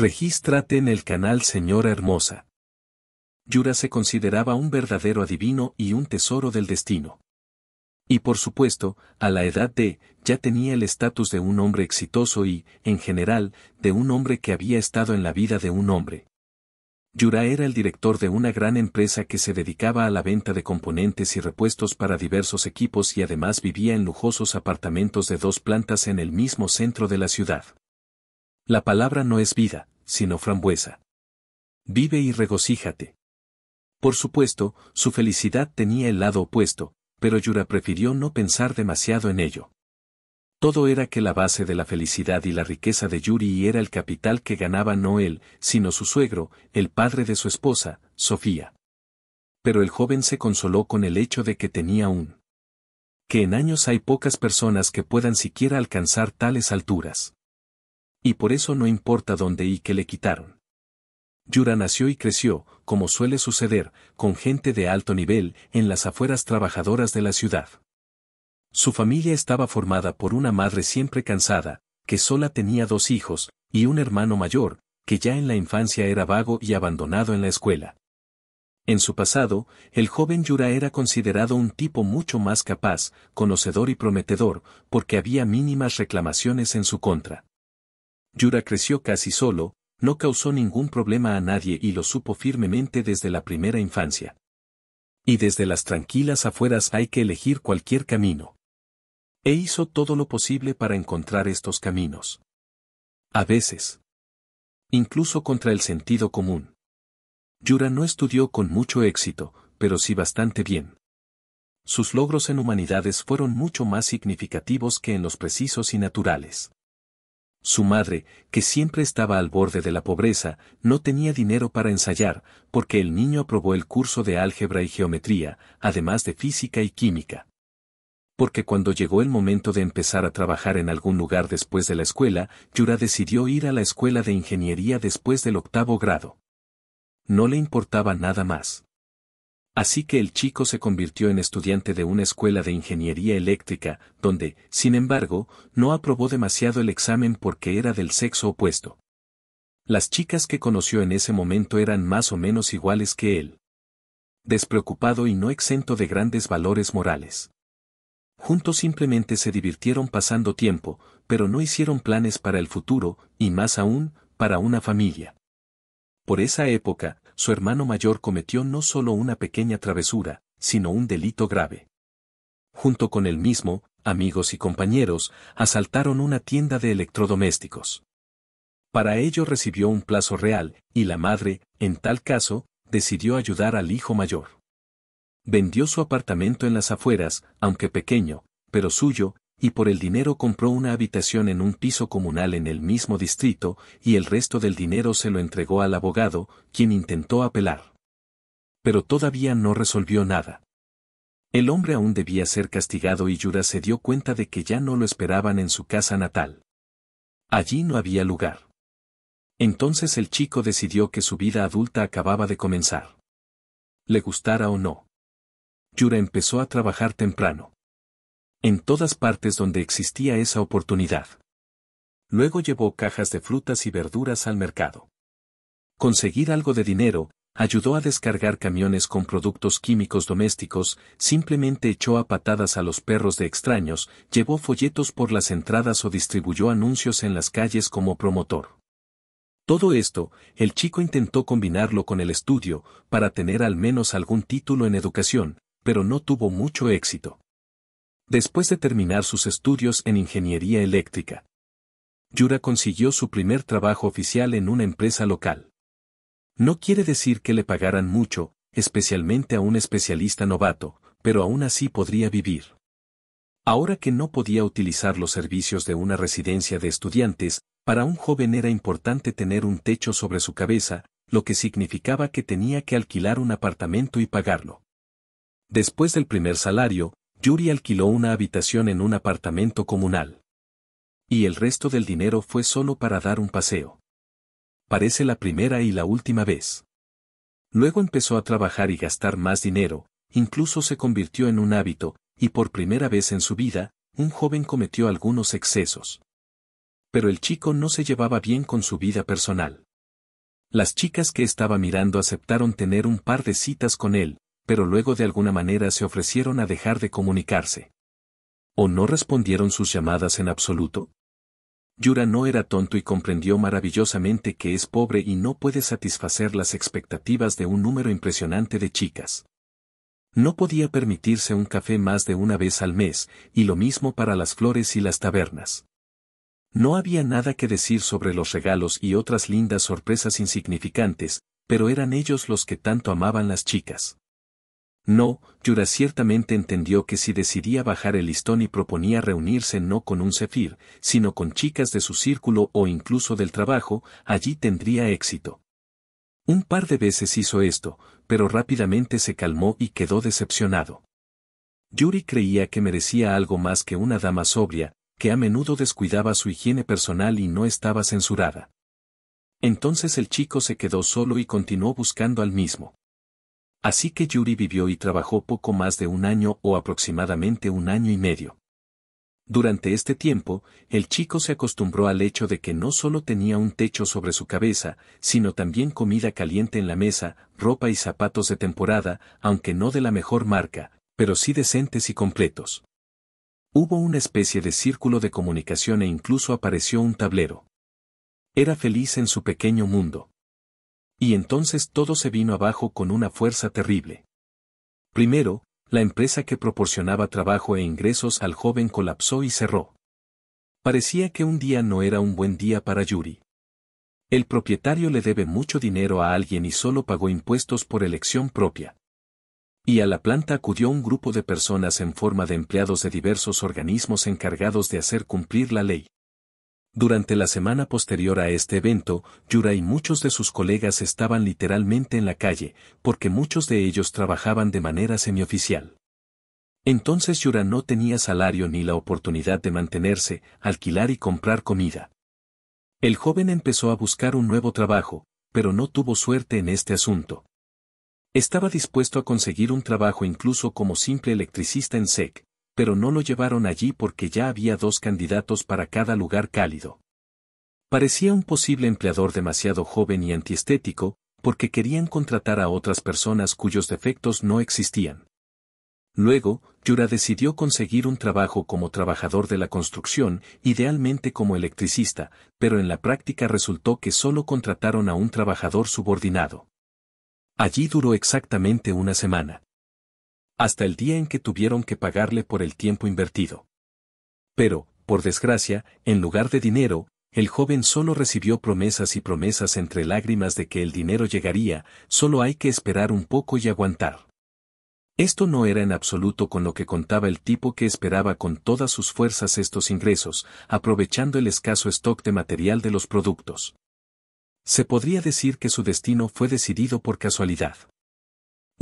Regístrate en el canal Señora Hermosa. Yura se consideraba un verdadero adivino y un tesoro del destino. Y por supuesto, a la edad de, ya tenía el estatus de un hombre exitoso y, en general, de un hombre que había estado en la vida de un hombre. Yura era el director de una gran empresa que se dedicaba a la venta de componentes y repuestos para diversos equipos y además vivía en lujosos apartamentos de dos plantas en el mismo centro de la ciudad. La palabra no es vida, sino frambuesa. Vive y regocíjate. Por supuesto, su felicidad tenía el lado opuesto, pero Yura prefirió no pensar demasiado en ello. Todo era que la base de la felicidad y la riqueza de Yuri era el capital que ganaba no él, sino su suegro, el padre de su esposa, Sofía. Pero el joven se consoló con el hecho de que tenía un... que en años hay pocas personas que puedan siquiera alcanzar tales alturas. Y por eso no importa dónde y qué le quitaron. Yura nació y creció, como suele suceder, con gente de alto nivel, en las afueras trabajadoras de la ciudad. Su familia estaba formada por una madre siempre cansada, que sola tenía dos hijos, y un hermano mayor, que ya en la infancia era vago y abandonado en la escuela. En su pasado, el joven Yura era considerado un tipo mucho más capaz, conocedor y prometedor, porque había mínimas reclamaciones en su contra. Yura creció casi solo, no causó ningún problema a nadie y lo supo firmemente desde la primera infancia. Y desde las tranquilas afueras hay que elegir cualquier camino. E hizo todo lo posible para encontrar estos caminos. A veces. Incluso contra el sentido común. Yura no estudió con mucho éxito, pero sí bastante bien. Sus logros en humanidades fueron mucho más significativos que en los precisos y naturales. Su madre, que siempre estaba al borde de la pobreza, no tenía dinero para ensayar, porque el niño aprobó el curso de álgebra y geometría, además de física y química. Porque cuando llegó el momento de empezar a trabajar en algún lugar después de la escuela, Yura decidió ir a la escuela de ingeniería después del octavo grado. No le importaba nada más. Así que el chico se convirtió en estudiante de una escuela de ingeniería eléctrica, donde, sin embargo, no aprobó demasiado el examen porque era del sexo opuesto. Las chicas que conoció en ese momento eran más o menos iguales que él. Despreocupado y no exento de grandes valores morales. Juntos simplemente se divirtieron pasando tiempo, pero no hicieron planes para el futuro, y más aún, para una familia. Por esa época, su hermano mayor cometió no solo una pequeña travesura, sino un delito grave. Junto con él mismo, amigos y compañeros, asaltaron una tienda de electrodomésticos. Para ello recibió un plazo real, y la madre, en tal caso, decidió ayudar al hijo mayor. Vendió su apartamento en las afueras, aunque pequeño, pero suyo, y por el dinero compró una habitación en un piso comunal en el mismo distrito, y el resto del dinero se lo entregó al abogado, quien intentó apelar. Pero todavía no resolvió nada. El hombre aún debía ser castigado y Yura se dio cuenta de que ya no lo esperaban en su casa natal. Allí no había lugar. Entonces el chico decidió que su vida adulta acababa de comenzar. Le gustara o no. Yura empezó a trabajar temprano en todas partes donde existía esa oportunidad. Luego llevó cajas de frutas y verduras al mercado. Conseguir algo de dinero, ayudó a descargar camiones con productos químicos domésticos, simplemente echó a patadas a los perros de extraños, llevó folletos por las entradas o distribuyó anuncios en las calles como promotor. Todo esto, el chico intentó combinarlo con el estudio, para tener al menos algún título en educación, pero no tuvo mucho éxito después de terminar sus estudios en ingeniería eléctrica. Yura consiguió su primer trabajo oficial en una empresa local. No quiere decir que le pagaran mucho, especialmente a un especialista novato, pero aún así podría vivir. Ahora que no podía utilizar los servicios de una residencia de estudiantes, para un joven era importante tener un techo sobre su cabeza, lo que significaba que tenía que alquilar un apartamento y pagarlo. Después del primer salario, Yuri alquiló una habitación en un apartamento comunal. Y el resto del dinero fue solo para dar un paseo. Parece la primera y la última vez. Luego empezó a trabajar y gastar más dinero, incluso se convirtió en un hábito, y por primera vez en su vida, un joven cometió algunos excesos. Pero el chico no se llevaba bien con su vida personal. Las chicas que estaba mirando aceptaron tener un par de citas con él, pero luego de alguna manera se ofrecieron a dejar de comunicarse. ¿O no respondieron sus llamadas en absoluto? Yura no era tonto y comprendió maravillosamente que es pobre y no puede satisfacer las expectativas de un número impresionante de chicas. No podía permitirse un café más de una vez al mes, y lo mismo para las flores y las tabernas. No había nada que decir sobre los regalos y otras lindas sorpresas insignificantes, pero eran ellos los que tanto amaban las chicas. No, Yura ciertamente entendió que si decidía bajar el listón y proponía reunirse no con un cefir, sino con chicas de su círculo o incluso del trabajo, allí tendría éxito. Un par de veces hizo esto, pero rápidamente se calmó y quedó decepcionado. Yuri creía que merecía algo más que una dama sobria, que a menudo descuidaba su higiene personal y no estaba censurada. Entonces el chico se quedó solo y continuó buscando al mismo. Así que Yuri vivió y trabajó poco más de un año o aproximadamente un año y medio. Durante este tiempo, el chico se acostumbró al hecho de que no solo tenía un techo sobre su cabeza, sino también comida caliente en la mesa, ropa y zapatos de temporada, aunque no de la mejor marca, pero sí decentes y completos. Hubo una especie de círculo de comunicación e incluso apareció un tablero. Era feliz en su pequeño mundo y entonces todo se vino abajo con una fuerza terrible. Primero, la empresa que proporcionaba trabajo e ingresos al joven colapsó y cerró. Parecía que un día no era un buen día para Yuri. El propietario le debe mucho dinero a alguien y solo pagó impuestos por elección propia. Y a la planta acudió un grupo de personas en forma de empleados de diversos organismos encargados de hacer cumplir la ley. Durante la semana posterior a este evento, Yura y muchos de sus colegas estaban literalmente en la calle, porque muchos de ellos trabajaban de manera semioficial. Entonces Yura no tenía salario ni la oportunidad de mantenerse, alquilar y comprar comida. El joven empezó a buscar un nuevo trabajo, pero no tuvo suerte en este asunto. Estaba dispuesto a conseguir un trabajo incluso como simple electricista en SEC, pero no lo llevaron allí porque ya había dos candidatos para cada lugar cálido. Parecía un posible empleador demasiado joven y antiestético, porque querían contratar a otras personas cuyos defectos no existían. Luego, Yura decidió conseguir un trabajo como trabajador de la construcción, idealmente como electricista, pero en la práctica resultó que solo contrataron a un trabajador subordinado. Allí duró exactamente una semana hasta el día en que tuvieron que pagarle por el tiempo invertido. Pero, por desgracia, en lugar de dinero, el joven solo recibió promesas y promesas entre lágrimas de que el dinero llegaría, solo hay que esperar un poco y aguantar. Esto no era en absoluto con lo que contaba el tipo que esperaba con todas sus fuerzas estos ingresos, aprovechando el escaso stock de material de los productos. Se podría decir que su destino fue decidido por casualidad.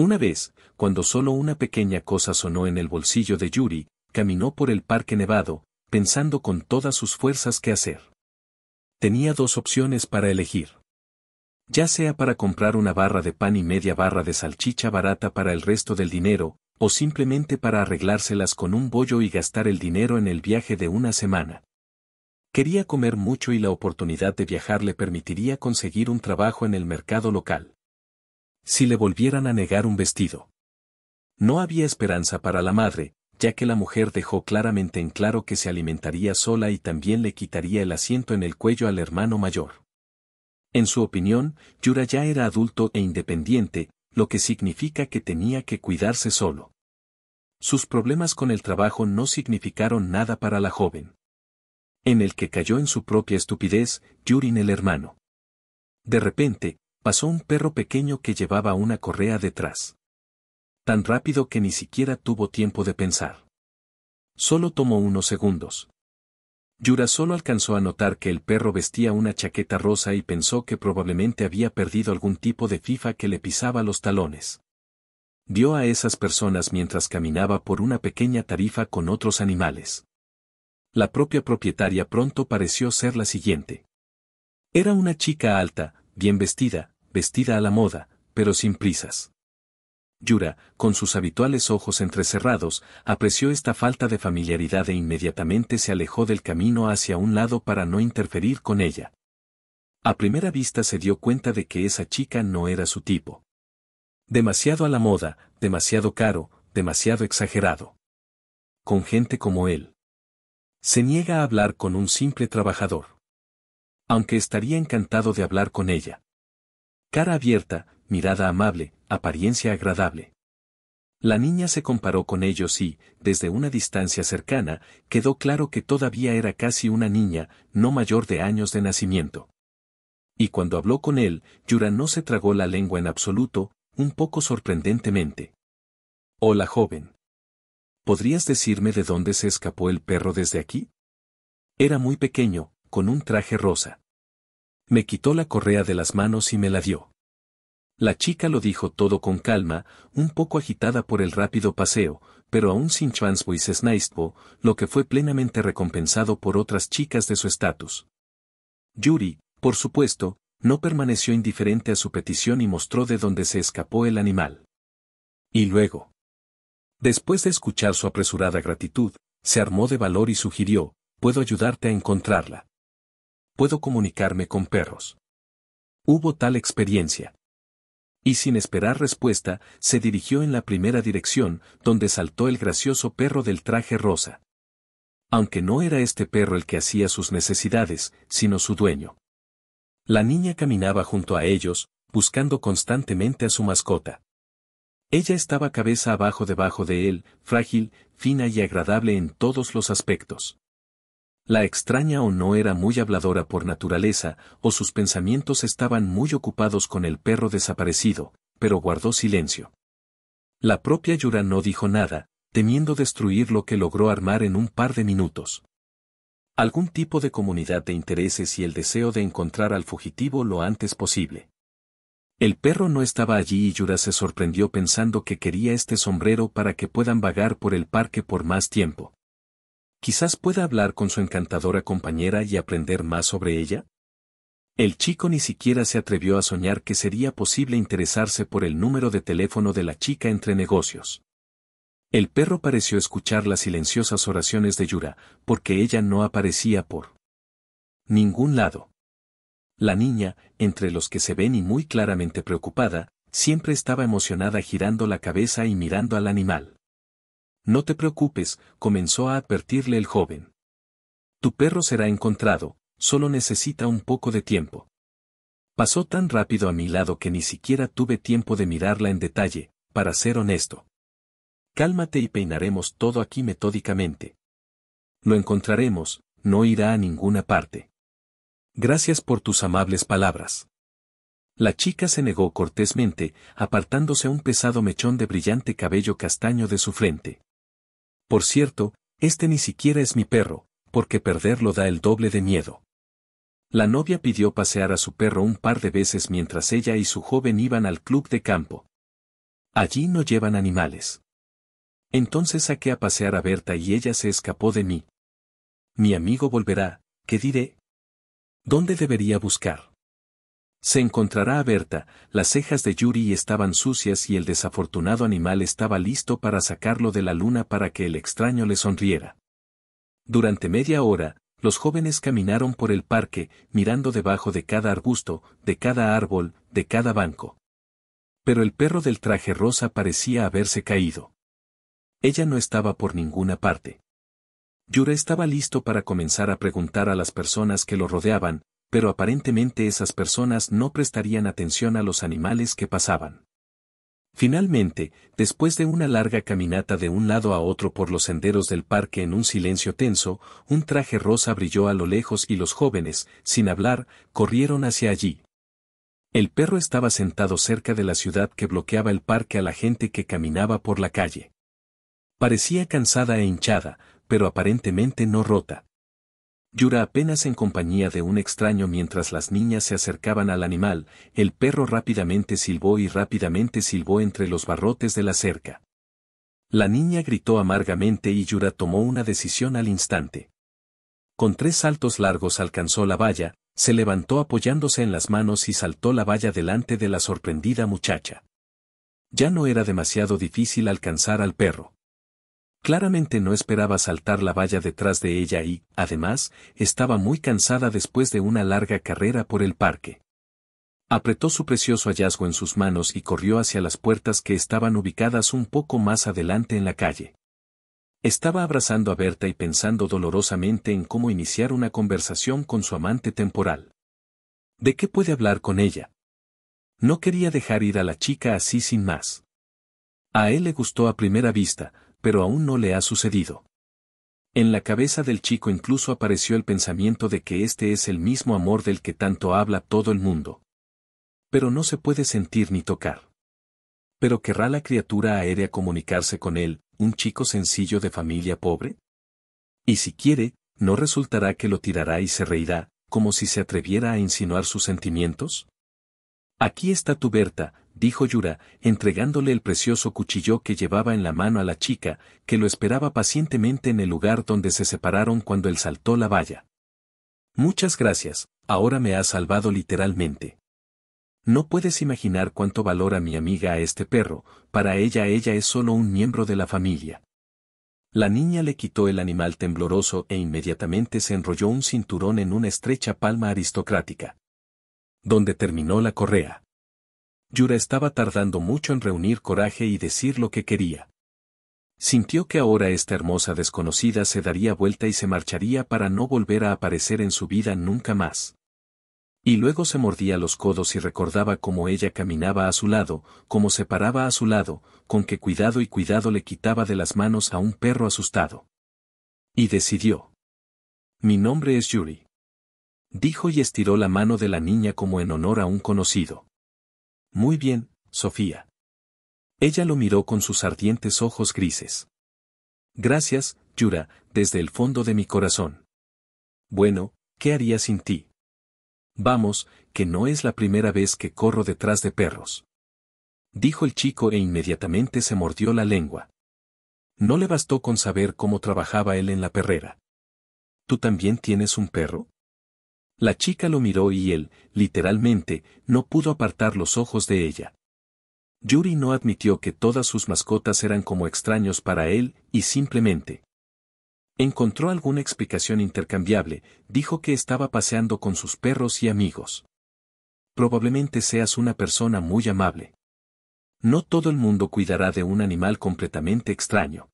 Una vez, cuando solo una pequeña cosa sonó en el bolsillo de Yuri, caminó por el parque nevado, pensando con todas sus fuerzas qué hacer. Tenía dos opciones para elegir. Ya sea para comprar una barra de pan y media barra de salchicha barata para el resto del dinero, o simplemente para arreglárselas con un bollo y gastar el dinero en el viaje de una semana. Quería comer mucho y la oportunidad de viajar le permitiría conseguir un trabajo en el mercado local si le volvieran a negar un vestido. No había esperanza para la madre, ya que la mujer dejó claramente en claro que se alimentaría sola y también le quitaría el asiento en el cuello al hermano mayor. En su opinión, Yura ya era adulto e independiente, lo que significa que tenía que cuidarse solo. Sus problemas con el trabajo no significaron nada para la joven. En el que cayó en su propia estupidez, Yurin el hermano. De repente, Pasó un perro pequeño que llevaba una correa detrás. Tan rápido que ni siquiera tuvo tiempo de pensar. Solo tomó unos segundos. Yura solo alcanzó a notar que el perro vestía una chaqueta rosa y pensó que probablemente había perdido algún tipo de fifa que le pisaba los talones. Dio a esas personas mientras caminaba por una pequeña tarifa con otros animales. La propia propietaria pronto pareció ser la siguiente. Era una chica alta, bien vestida, vestida a la moda, pero sin prisas. Yura, con sus habituales ojos entrecerrados, apreció esta falta de familiaridad e inmediatamente se alejó del camino hacia un lado para no interferir con ella. A primera vista se dio cuenta de que esa chica no era su tipo. Demasiado a la moda, demasiado caro, demasiado exagerado. Con gente como él. Se niega a hablar con un simple trabajador aunque estaría encantado de hablar con ella. Cara abierta, mirada amable, apariencia agradable. La niña se comparó con ellos y, desde una distancia cercana, quedó claro que todavía era casi una niña, no mayor de años de nacimiento. Y cuando habló con él, Yura no se tragó la lengua en absoluto, un poco sorprendentemente. Hola joven. ¿Podrías decirme de dónde se escapó el perro desde aquí? Era muy pequeño, con un traje rosa. Me quitó la correa de las manos y me la dio. La chica lo dijo todo con calma, un poco agitada por el rápido paseo, pero aún sin sesnaistbo, lo que fue plenamente recompensado por otras chicas de su estatus. Yuri, por supuesto, no permaneció indiferente a su petición y mostró de dónde se escapó el animal. Y luego. Después de escuchar su apresurada gratitud, se armó de valor y sugirió, puedo ayudarte a encontrarla puedo comunicarme con perros. Hubo tal experiencia. Y sin esperar respuesta, se dirigió en la primera dirección, donde saltó el gracioso perro del traje rosa. Aunque no era este perro el que hacía sus necesidades, sino su dueño. La niña caminaba junto a ellos, buscando constantemente a su mascota. Ella estaba cabeza abajo debajo de él, frágil, fina y agradable en todos los aspectos. La extraña o no era muy habladora por naturaleza, o sus pensamientos estaban muy ocupados con el perro desaparecido, pero guardó silencio. La propia Yura no dijo nada, temiendo destruir lo que logró armar en un par de minutos. Algún tipo de comunidad de intereses y el deseo de encontrar al fugitivo lo antes posible. El perro no estaba allí y Yura se sorprendió pensando que quería este sombrero para que puedan vagar por el parque por más tiempo. Quizás pueda hablar con su encantadora compañera y aprender más sobre ella. El chico ni siquiera se atrevió a soñar que sería posible interesarse por el número de teléfono de la chica entre negocios. El perro pareció escuchar las silenciosas oraciones de Yura, porque ella no aparecía por ningún lado. La niña, entre los que se ven y muy claramente preocupada, siempre estaba emocionada girando la cabeza y mirando al animal. No te preocupes, comenzó a advertirle el joven. Tu perro será encontrado, solo necesita un poco de tiempo. Pasó tan rápido a mi lado que ni siquiera tuve tiempo de mirarla en detalle, para ser honesto. Cálmate y peinaremos todo aquí metódicamente. Lo encontraremos, no irá a ninguna parte. Gracias por tus amables palabras. La chica se negó cortésmente, apartándose un pesado mechón de brillante cabello castaño de su frente. Por cierto, este ni siquiera es mi perro, porque perderlo da el doble de miedo. La novia pidió pasear a su perro un par de veces mientras ella y su joven iban al club de campo. Allí no llevan animales. Entonces saqué a pasear a Berta y ella se escapó de mí. Mi amigo volverá, ¿qué diré? ¿Dónde debería buscar? Se encontrará a Berta, las cejas de Yuri estaban sucias y el desafortunado animal estaba listo para sacarlo de la luna para que el extraño le sonriera. Durante media hora, los jóvenes caminaron por el parque, mirando debajo de cada arbusto, de cada árbol, de cada banco. Pero el perro del traje rosa parecía haberse caído. Ella no estaba por ninguna parte. Yuri estaba listo para comenzar a preguntar a las personas que lo rodeaban, pero aparentemente esas personas no prestarían atención a los animales que pasaban. Finalmente, después de una larga caminata de un lado a otro por los senderos del parque en un silencio tenso, un traje rosa brilló a lo lejos y los jóvenes, sin hablar, corrieron hacia allí. El perro estaba sentado cerca de la ciudad que bloqueaba el parque a la gente que caminaba por la calle. Parecía cansada e hinchada, pero aparentemente no rota. Yura apenas en compañía de un extraño mientras las niñas se acercaban al animal, el perro rápidamente silbó y rápidamente silbó entre los barrotes de la cerca. La niña gritó amargamente y Yura tomó una decisión al instante. Con tres saltos largos alcanzó la valla, se levantó apoyándose en las manos y saltó la valla delante de la sorprendida muchacha. Ya no era demasiado difícil alcanzar al perro. Claramente no esperaba saltar la valla detrás de ella y, además, estaba muy cansada después de una larga carrera por el parque. Apretó su precioso hallazgo en sus manos y corrió hacia las puertas que estaban ubicadas un poco más adelante en la calle. Estaba abrazando a Berta y pensando dolorosamente en cómo iniciar una conversación con su amante temporal. ¿De qué puede hablar con ella? No quería dejar ir a la chica así sin más. A él le gustó a primera vista, pero aún no le ha sucedido. En la cabeza del chico incluso apareció el pensamiento de que este es el mismo amor del que tanto habla todo el mundo. Pero no se puede sentir ni tocar. ¿Pero querrá la criatura aérea comunicarse con él, un chico sencillo de familia pobre? Y si quiere, ¿no resultará que lo tirará y se reirá, como si se atreviera a insinuar sus sentimientos? Aquí está tu Berta, dijo Yura, entregándole el precioso cuchillo que llevaba en la mano a la chica, que lo esperaba pacientemente en el lugar donde se separaron cuando él saltó la valla. Muchas gracias, ahora me has salvado literalmente. No puedes imaginar cuánto valora mi amiga a este perro, para ella ella es solo un miembro de la familia. La niña le quitó el animal tembloroso e inmediatamente se enrolló un cinturón en una estrecha palma aristocrática. Donde terminó la correa. Yura estaba tardando mucho en reunir coraje y decir lo que quería. Sintió que ahora esta hermosa desconocida se daría vuelta y se marcharía para no volver a aparecer en su vida nunca más. Y luego se mordía los codos y recordaba cómo ella caminaba a su lado, cómo se paraba a su lado, con qué cuidado y cuidado le quitaba de las manos a un perro asustado. Y decidió. Mi nombre es Yuri. Dijo y estiró la mano de la niña como en honor a un conocido. Muy bien, Sofía. Ella lo miró con sus ardientes ojos grises. Gracias, Yura, desde el fondo de mi corazón. Bueno, ¿qué haría sin ti? Vamos, que no es la primera vez que corro detrás de perros. Dijo el chico e inmediatamente se mordió la lengua. No le bastó con saber cómo trabajaba él en la perrera. ¿Tú también tienes un perro? La chica lo miró y él, literalmente, no pudo apartar los ojos de ella. Yuri no admitió que todas sus mascotas eran como extraños para él, y simplemente encontró alguna explicación intercambiable, dijo que estaba paseando con sus perros y amigos. Probablemente seas una persona muy amable. No todo el mundo cuidará de un animal completamente extraño.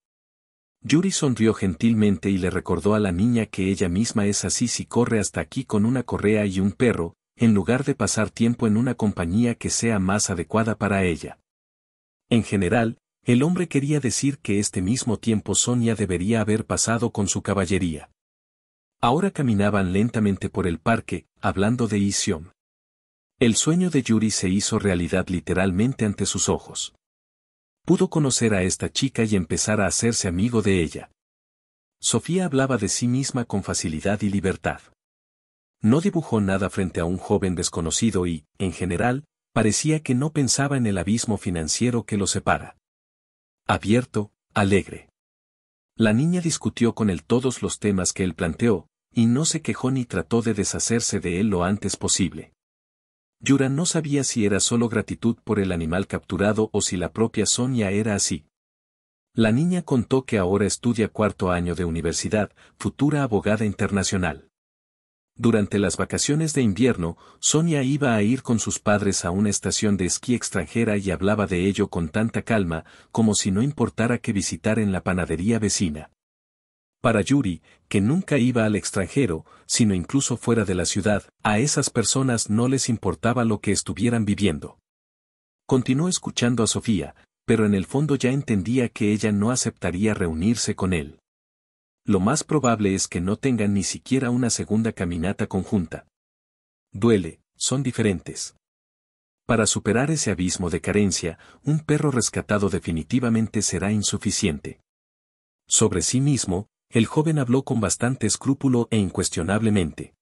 Yuri sonrió gentilmente y le recordó a la niña que ella misma es así si corre hasta aquí con una correa y un perro, en lugar de pasar tiempo en una compañía que sea más adecuada para ella. En general, el hombre quería decir que este mismo tiempo Sonia debería haber pasado con su caballería. Ahora caminaban lentamente por el parque, hablando de Isión. El sueño de Yuri se hizo realidad literalmente ante sus ojos pudo conocer a esta chica y empezar a hacerse amigo de ella. Sofía hablaba de sí misma con facilidad y libertad. No dibujó nada frente a un joven desconocido y, en general, parecía que no pensaba en el abismo financiero que lo separa. Abierto, alegre. La niña discutió con él todos los temas que él planteó, y no se quejó ni trató de deshacerse de él lo antes posible. Yura no sabía si era solo gratitud por el animal capturado o si la propia Sonia era así. La niña contó que ahora estudia cuarto año de universidad, futura abogada internacional. Durante las vacaciones de invierno, Sonia iba a ir con sus padres a una estación de esquí extranjera y hablaba de ello con tanta calma, como si no importara que en la panadería vecina. Para Yuri, que nunca iba al extranjero, sino incluso fuera de la ciudad, a esas personas no les importaba lo que estuvieran viviendo. Continuó escuchando a Sofía, pero en el fondo ya entendía que ella no aceptaría reunirse con él. Lo más probable es que no tengan ni siquiera una segunda caminata conjunta. Duele, son diferentes. Para superar ese abismo de carencia, un perro rescatado definitivamente será insuficiente. Sobre sí mismo, el joven habló con bastante escrúpulo e incuestionablemente.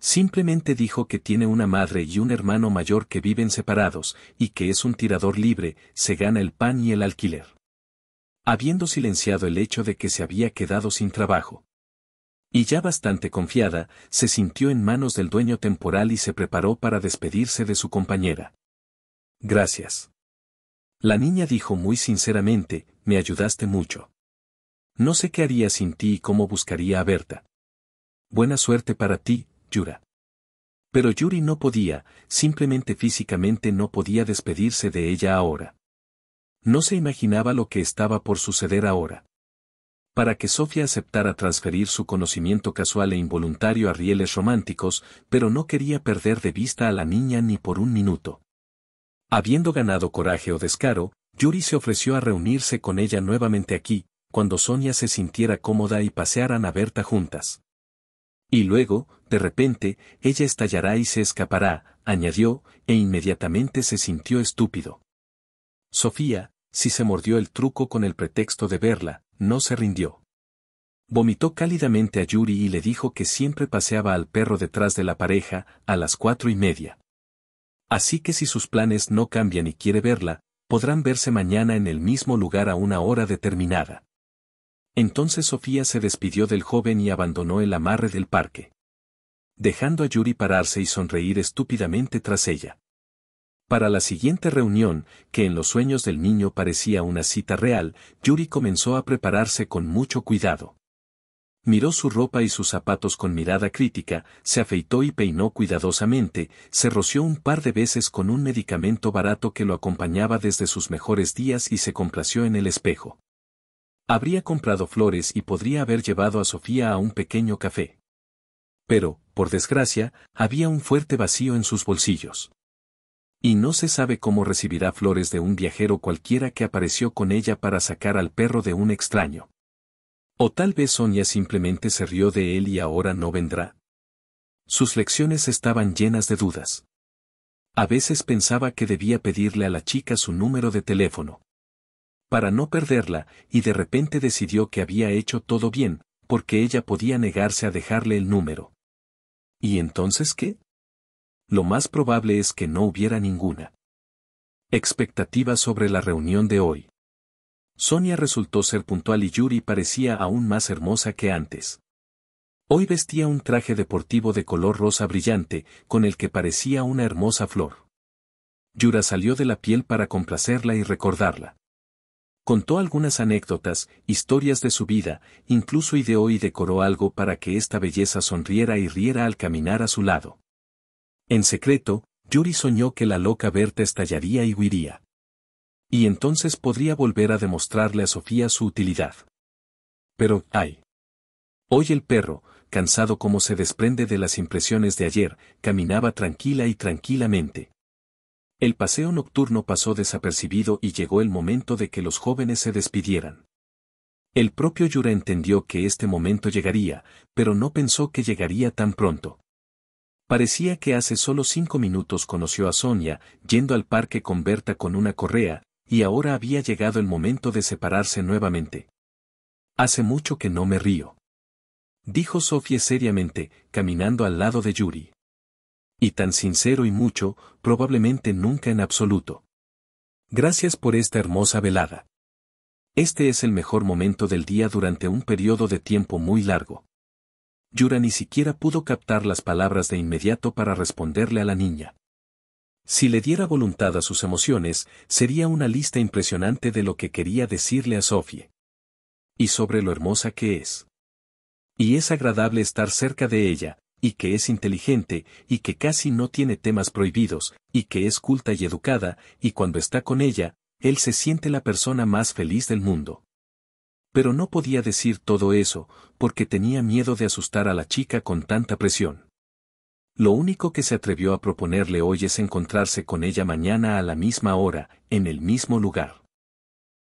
Simplemente dijo que tiene una madre y un hermano mayor que viven separados, y que es un tirador libre, se gana el pan y el alquiler. Habiendo silenciado el hecho de que se había quedado sin trabajo. Y ya bastante confiada, se sintió en manos del dueño temporal y se preparó para despedirse de su compañera. Gracias. La niña dijo muy sinceramente, me ayudaste mucho. No sé qué haría sin ti y cómo buscaría a Berta. Buena suerte para ti, Yura. Pero Yuri no podía, simplemente físicamente no podía despedirse de ella ahora. No se imaginaba lo que estaba por suceder ahora. Para que Sofía aceptara transferir su conocimiento casual e involuntario a rieles románticos, pero no quería perder de vista a la niña ni por un minuto. Habiendo ganado coraje o descaro, Yuri se ofreció a reunirse con ella nuevamente aquí, cuando Sonia se sintiera cómoda y pasearan a Berta juntas. Y luego, de repente, ella estallará y se escapará, añadió, e inmediatamente se sintió estúpido. Sofía, si se mordió el truco con el pretexto de verla, no se rindió. Vomitó cálidamente a Yuri y le dijo que siempre paseaba al perro detrás de la pareja, a las cuatro y media. Así que si sus planes no cambian y quiere verla, podrán verse mañana en el mismo lugar a una hora determinada. Entonces Sofía se despidió del joven y abandonó el amarre del parque. Dejando a Yuri pararse y sonreír estúpidamente tras ella. Para la siguiente reunión, que en los sueños del niño parecía una cita real, Yuri comenzó a prepararse con mucho cuidado. Miró su ropa y sus zapatos con mirada crítica, se afeitó y peinó cuidadosamente, se roció un par de veces con un medicamento barato que lo acompañaba desde sus mejores días y se complació en el espejo. Habría comprado flores y podría haber llevado a Sofía a un pequeño café. Pero, por desgracia, había un fuerte vacío en sus bolsillos. Y no se sabe cómo recibirá flores de un viajero cualquiera que apareció con ella para sacar al perro de un extraño. O tal vez Sonia simplemente se rió de él y ahora no vendrá. Sus lecciones estaban llenas de dudas. A veces pensaba que debía pedirle a la chica su número de teléfono para no perderla, y de repente decidió que había hecho todo bien, porque ella podía negarse a dejarle el número. ¿Y entonces qué? Lo más probable es que no hubiera ninguna. expectativa sobre la reunión de hoy. Sonia resultó ser puntual y Yuri parecía aún más hermosa que antes. Hoy vestía un traje deportivo de color rosa brillante, con el que parecía una hermosa flor. Yura salió de la piel para complacerla y recordarla. Contó algunas anécdotas, historias de su vida, incluso ideó y decoró algo para que esta belleza sonriera y riera al caminar a su lado. En secreto, Yuri soñó que la loca Berta estallaría y huiría. Y entonces podría volver a demostrarle a Sofía su utilidad. Pero, ay. Hoy el perro, cansado como se desprende de las impresiones de ayer, caminaba tranquila y tranquilamente. El paseo nocturno pasó desapercibido y llegó el momento de que los jóvenes se despidieran. El propio Yura entendió que este momento llegaría, pero no pensó que llegaría tan pronto. Parecía que hace solo cinco minutos conoció a Sonia, yendo al parque con Berta con una correa, y ahora había llegado el momento de separarse nuevamente. Hace mucho que no me río. Dijo Sofía seriamente, caminando al lado de Yuri y tan sincero y mucho, probablemente nunca en absoluto. Gracias por esta hermosa velada. Este es el mejor momento del día durante un periodo de tiempo muy largo. Yura ni siquiera pudo captar las palabras de inmediato para responderle a la niña. Si le diera voluntad a sus emociones, sería una lista impresionante de lo que quería decirle a Sofie. Y sobre lo hermosa que es. Y es agradable estar cerca de ella, y que es inteligente, y que casi no tiene temas prohibidos, y que es culta y educada, y cuando está con ella, él se siente la persona más feliz del mundo. Pero no podía decir todo eso, porque tenía miedo de asustar a la chica con tanta presión. Lo único que se atrevió a proponerle hoy es encontrarse con ella mañana a la misma hora, en el mismo lugar.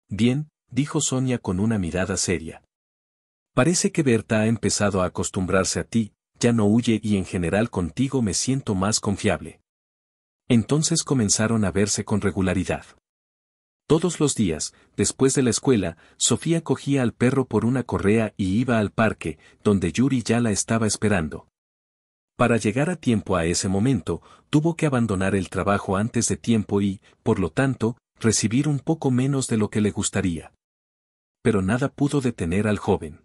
Bien, dijo Sonia con una mirada seria. Parece que Berta ha empezado a acostumbrarse a ti, ya no huye y en general contigo me siento más confiable. Entonces comenzaron a verse con regularidad. Todos los días, después de la escuela, Sofía cogía al perro por una correa y iba al parque, donde Yuri ya la estaba esperando. Para llegar a tiempo a ese momento, tuvo que abandonar el trabajo antes de tiempo y, por lo tanto, recibir un poco menos de lo que le gustaría. Pero nada pudo detener al joven.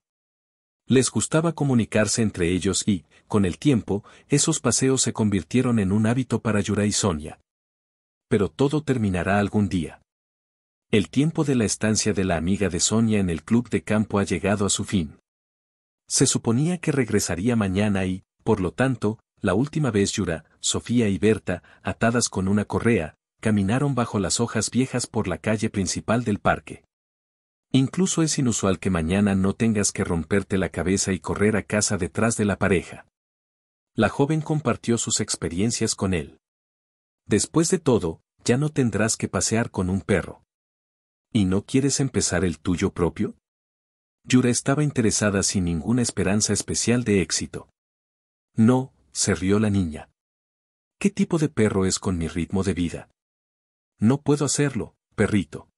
Les gustaba comunicarse entre ellos y, con el tiempo, esos paseos se convirtieron en un hábito para Yura y Sonia. Pero todo terminará algún día. El tiempo de la estancia de la amiga de Sonia en el club de campo ha llegado a su fin. Se suponía que regresaría mañana y, por lo tanto, la última vez Yura, Sofía y Berta, atadas con una correa, caminaron bajo las hojas viejas por la calle principal del parque. Incluso es inusual que mañana no tengas que romperte la cabeza y correr a casa detrás de la pareja. La joven compartió sus experiencias con él. Después de todo, ya no tendrás que pasear con un perro. ¿Y no quieres empezar el tuyo propio? Yura estaba interesada sin ninguna esperanza especial de éxito. No, se rió la niña. ¿Qué tipo de perro es con mi ritmo de vida? No puedo hacerlo, perrito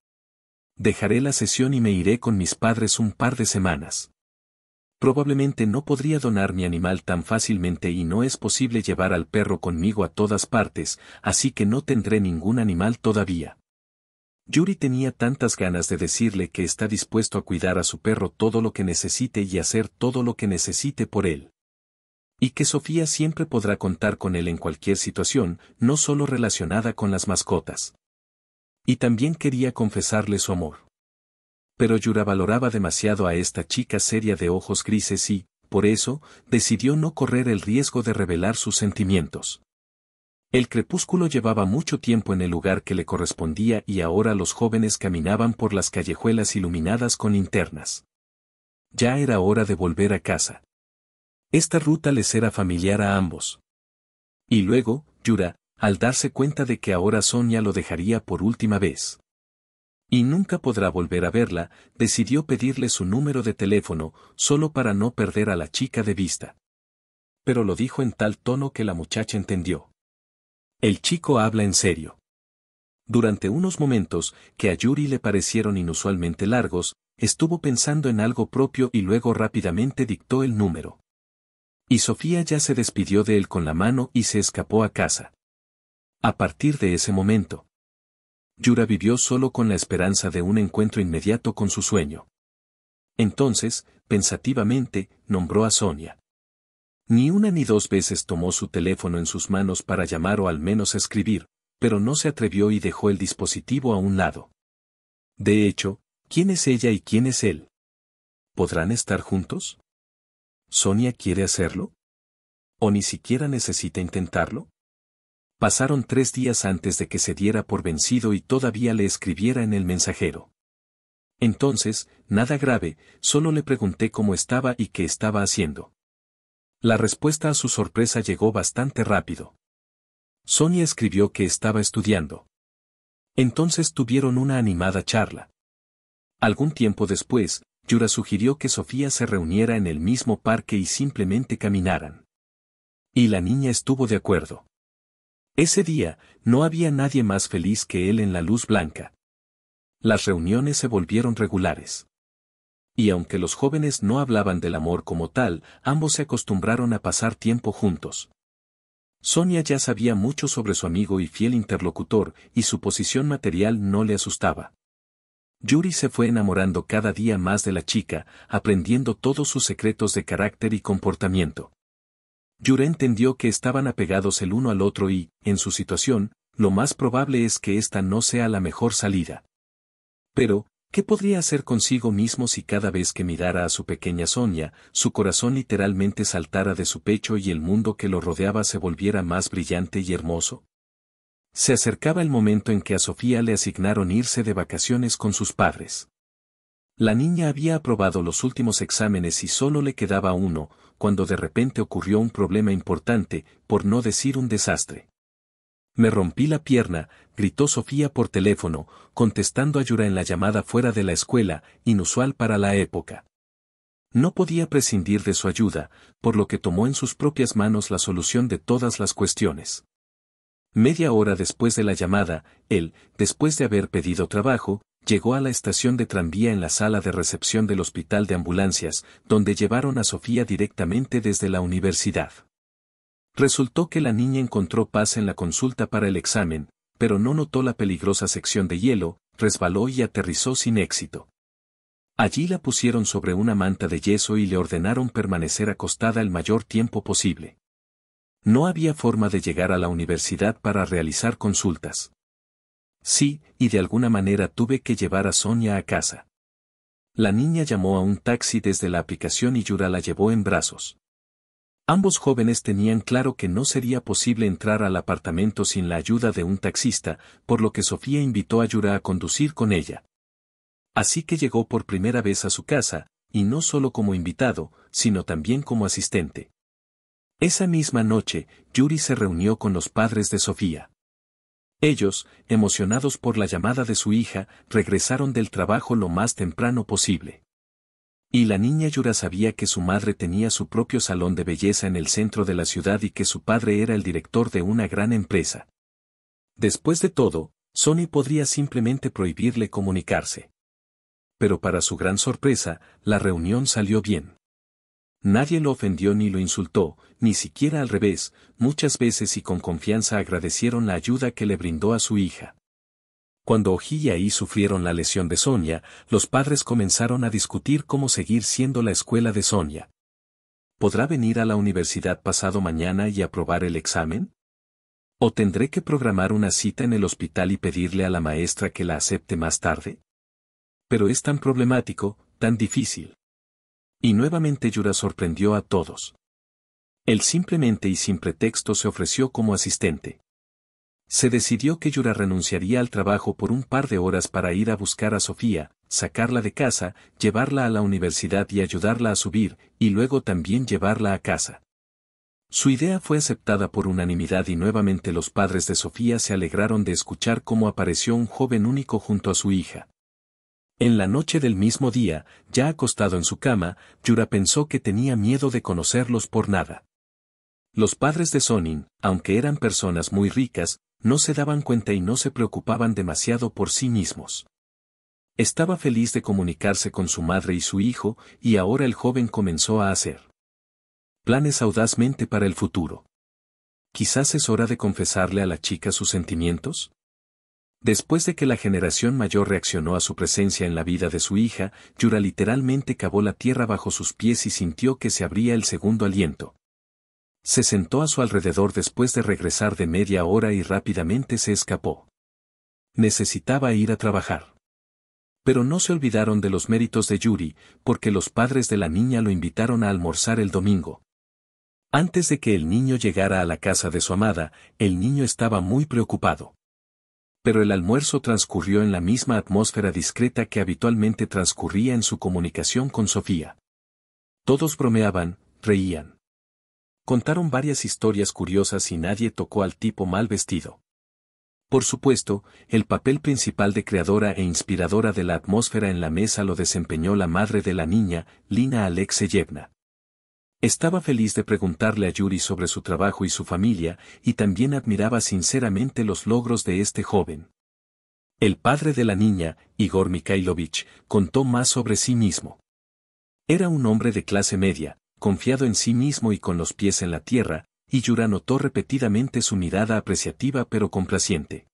dejaré la sesión y me iré con mis padres un par de semanas. Probablemente no podría donar mi animal tan fácilmente y no es posible llevar al perro conmigo a todas partes, así que no tendré ningún animal todavía. Yuri tenía tantas ganas de decirle que está dispuesto a cuidar a su perro todo lo que necesite y hacer todo lo que necesite por él. Y que Sofía siempre podrá contar con él en cualquier situación, no solo relacionada con las mascotas. Y también quería confesarle su amor. Pero Yura valoraba demasiado a esta chica seria de ojos grises y, por eso, decidió no correr el riesgo de revelar sus sentimientos. El crepúsculo llevaba mucho tiempo en el lugar que le correspondía y ahora los jóvenes caminaban por las callejuelas iluminadas con linternas. Ya era hora de volver a casa. Esta ruta les era familiar a ambos. Y luego, Yura, al darse cuenta de que ahora Sonia lo dejaría por última vez. Y nunca podrá volver a verla, decidió pedirle su número de teléfono, solo para no perder a la chica de vista. Pero lo dijo en tal tono que la muchacha entendió. El chico habla en serio. Durante unos momentos, que a Yuri le parecieron inusualmente largos, estuvo pensando en algo propio y luego rápidamente dictó el número. Y Sofía ya se despidió de él con la mano y se escapó a casa. A partir de ese momento, Yura vivió solo con la esperanza de un encuentro inmediato con su sueño. Entonces, pensativamente, nombró a Sonia. Ni una ni dos veces tomó su teléfono en sus manos para llamar o al menos escribir, pero no se atrevió y dejó el dispositivo a un lado. De hecho, ¿quién es ella y quién es él? ¿Podrán estar juntos? ¿Sonia quiere hacerlo? ¿O ni siquiera necesita intentarlo? Pasaron tres días antes de que se diera por vencido y todavía le escribiera en el mensajero. Entonces, nada grave, solo le pregunté cómo estaba y qué estaba haciendo. La respuesta a su sorpresa llegó bastante rápido. Sonia escribió que estaba estudiando. Entonces tuvieron una animada charla. Algún tiempo después, Yura sugirió que Sofía se reuniera en el mismo parque y simplemente caminaran. Y la niña estuvo de acuerdo. Ese día, no había nadie más feliz que él en la luz blanca. Las reuniones se volvieron regulares. Y aunque los jóvenes no hablaban del amor como tal, ambos se acostumbraron a pasar tiempo juntos. Sonia ya sabía mucho sobre su amigo y fiel interlocutor, y su posición material no le asustaba. Yuri se fue enamorando cada día más de la chica, aprendiendo todos sus secretos de carácter y comportamiento. Yura entendió que estaban apegados el uno al otro y, en su situación, lo más probable es que esta no sea la mejor salida. Pero, ¿qué podría hacer consigo mismo si cada vez que mirara a su pequeña Sonia, su corazón literalmente saltara de su pecho y el mundo que lo rodeaba se volviera más brillante y hermoso? Se acercaba el momento en que a Sofía le asignaron irse de vacaciones con sus padres. La niña había aprobado los últimos exámenes y solo le quedaba uno, cuando de repente ocurrió un problema importante, por no decir un desastre. Me rompí la pierna, gritó Sofía por teléfono, contestando a Yura en la llamada fuera de la escuela, inusual para la época. No podía prescindir de su ayuda, por lo que tomó en sus propias manos la solución de todas las cuestiones. Media hora después de la llamada, él, después de haber pedido trabajo, Llegó a la estación de tranvía en la sala de recepción del hospital de ambulancias, donde llevaron a Sofía directamente desde la universidad. Resultó que la niña encontró paz en la consulta para el examen, pero no notó la peligrosa sección de hielo, resbaló y aterrizó sin éxito. Allí la pusieron sobre una manta de yeso y le ordenaron permanecer acostada el mayor tiempo posible. No había forma de llegar a la universidad para realizar consultas. Sí, y de alguna manera tuve que llevar a Sonia a casa. La niña llamó a un taxi desde la aplicación y Yura la llevó en brazos. Ambos jóvenes tenían claro que no sería posible entrar al apartamento sin la ayuda de un taxista, por lo que Sofía invitó a Yura a conducir con ella. Así que llegó por primera vez a su casa, y no solo como invitado, sino también como asistente. Esa misma noche, Yuri se reunió con los padres de Sofía. Ellos, emocionados por la llamada de su hija, regresaron del trabajo lo más temprano posible. Y la niña Yura sabía que su madre tenía su propio salón de belleza en el centro de la ciudad y que su padre era el director de una gran empresa. Después de todo, Sony podría simplemente prohibirle comunicarse. Pero para su gran sorpresa, la reunión salió bien. Nadie lo ofendió ni lo insultó, ni siquiera al revés, muchas veces y con confianza agradecieron la ayuda que le brindó a su hija. Cuando Oji y Ahí sufrieron la lesión de Sonia, los padres comenzaron a discutir cómo seguir siendo la escuela de Sonia. ¿Podrá venir a la universidad pasado mañana y aprobar el examen? ¿O tendré que programar una cita en el hospital y pedirle a la maestra que la acepte más tarde? Pero es tan problemático, tan difícil. Y nuevamente Yura sorprendió a todos. Él simplemente y sin pretexto se ofreció como asistente. Se decidió que Yura renunciaría al trabajo por un par de horas para ir a buscar a Sofía, sacarla de casa, llevarla a la universidad y ayudarla a subir, y luego también llevarla a casa. Su idea fue aceptada por unanimidad y nuevamente los padres de Sofía se alegraron de escuchar cómo apareció un joven único junto a su hija. En la noche del mismo día, ya acostado en su cama, Yura pensó que tenía miedo de conocerlos por nada. Los padres de Sonin, aunque eran personas muy ricas, no se daban cuenta y no se preocupaban demasiado por sí mismos. Estaba feliz de comunicarse con su madre y su hijo, y ahora el joven comenzó a hacer planes audazmente para el futuro. Quizás es hora de confesarle a la chica sus sentimientos. Después de que la generación mayor reaccionó a su presencia en la vida de su hija, Yura literalmente cavó la tierra bajo sus pies y sintió que se abría el segundo aliento se sentó a su alrededor después de regresar de media hora y rápidamente se escapó. Necesitaba ir a trabajar. Pero no se olvidaron de los méritos de Yuri, porque los padres de la niña lo invitaron a almorzar el domingo. Antes de que el niño llegara a la casa de su amada, el niño estaba muy preocupado. Pero el almuerzo transcurrió en la misma atmósfera discreta que habitualmente transcurría en su comunicación con Sofía. Todos bromeaban, reían contaron varias historias curiosas y nadie tocó al tipo mal vestido. Por supuesto, el papel principal de creadora e inspiradora de la atmósfera en la mesa lo desempeñó la madre de la niña, Lina Alexeyevna. Estaba feliz de preguntarle a Yuri sobre su trabajo y su familia, y también admiraba sinceramente los logros de este joven. El padre de la niña, Igor Mikhailovich, contó más sobre sí mismo. Era un hombre de clase media, confiado en sí mismo y con los pies en la tierra, y Yura notó repetidamente su mirada apreciativa pero complaciente.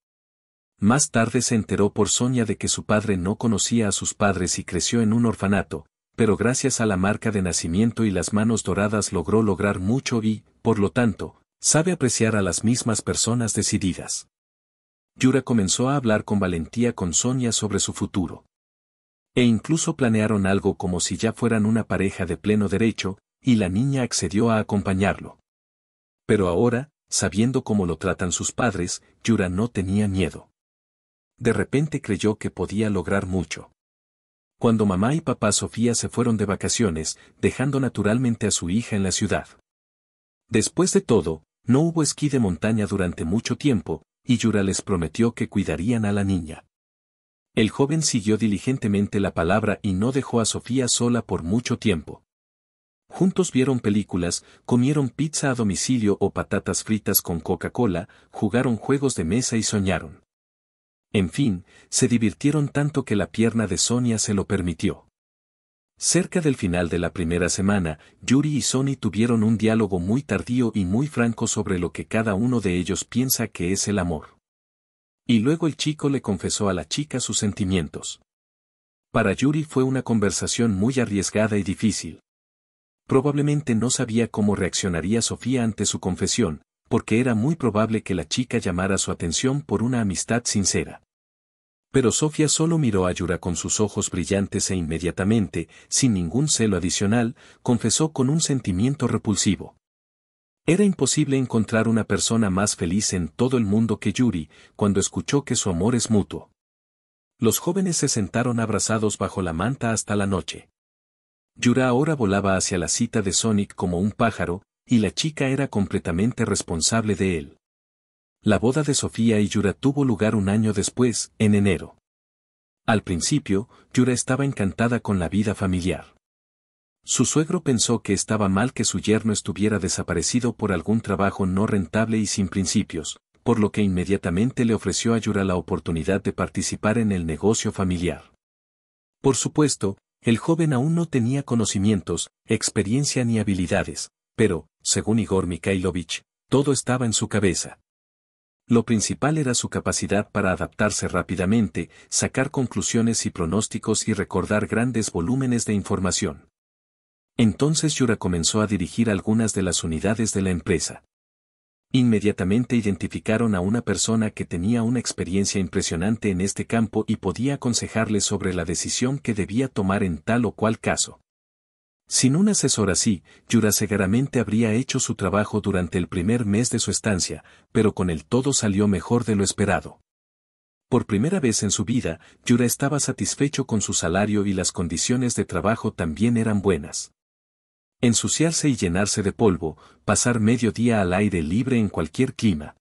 Más tarde se enteró por Sonia de que su padre no conocía a sus padres y creció en un orfanato, pero gracias a la marca de nacimiento y las manos doradas logró lograr mucho y, por lo tanto, sabe apreciar a las mismas personas decididas. Yura comenzó a hablar con valentía con Sonia sobre su futuro. E incluso planearon algo como si ya fueran una pareja de pleno derecho, y la niña accedió a acompañarlo. Pero ahora, sabiendo cómo lo tratan sus padres, Yura no tenía miedo. De repente creyó que podía lograr mucho. Cuando mamá y papá Sofía se fueron de vacaciones, dejando naturalmente a su hija en la ciudad. Después de todo, no hubo esquí de montaña durante mucho tiempo, y Yura les prometió que cuidarían a la niña. El joven siguió diligentemente la palabra y no dejó a Sofía sola por mucho tiempo. Juntos vieron películas, comieron pizza a domicilio o patatas fritas con Coca-Cola, jugaron juegos de mesa y soñaron. En fin, se divirtieron tanto que la pierna de Sonia se lo permitió. Cerca del final de la primera semana, Yuri y Sony tuvieron un diálogo muy tardío y muy franco sobre lo que cada uno de ellos piensa que es el amor. Y luego el chico le confesó a la chica sus sentimientos. Para Yuri fue una conversación muy arriesgada y difícil. Probablemente no sabía cómo reaccionaría Sofía ante su confesión, porque era muy probable que la chica llamara su atención por una amistad sincera. Pero Sofía solo miró a Yura con sus ojos brillantes e inmediatamente, sin ningún celo adicional, confesó con un sentimiento repulsivo. Era imposible encontrar una persona más feliz en todo el mundo que Yuri, cuando escuchó que su amor es mutuo. Los jóvenes se sentaron abrazados bajo la manta hasta la noche. Yura ahora volaba hacia la cita de Sonic como un pájaro, y la chica era completamente responsable de él. La boda de Sofía y Yura tuvo lugar un año después, en enero. Al principio, Yura estaba encantada con la vida familiar. Su suegro pensó que estaba mal que su yerno estuviera desaparecido por algún trabajo no rentable y sin principios, por lo que inmediatamente le ofreció a Yura la oportunidad de participar en el negocio familiar. Por supuesto, el joven aún no tenía conocimientos, experiencia ni habilidades, pero, según Igor Mikhailovich, todo estaba en su cabeza. Lo principal era su capacidad para adaptarse rápidamente, sacar conclusiones y pronósticos y recordar grandes volúmenes de información. Entonces Yura comenzó a dirigir algunas de las unidades de la empresa. Inmediatamente identificaron a una persona que tenía una experiencia impresionante en este campo y podía aconsejarle sobre la decisión que debía tomar en tal o cual caso. Sin un asesor así, Yura seguramente habría hecho su trabajo durante el primer mes de su estancia, pero con el todo salió mejor de lo esperado. Por primera vez en su vida, Yura estaba satisfecho con su salario y las condiciones de trabajo también eran buenas. Ensuciarse y llenarse de polvo, pasar medio día al aire libre en cualquier clima.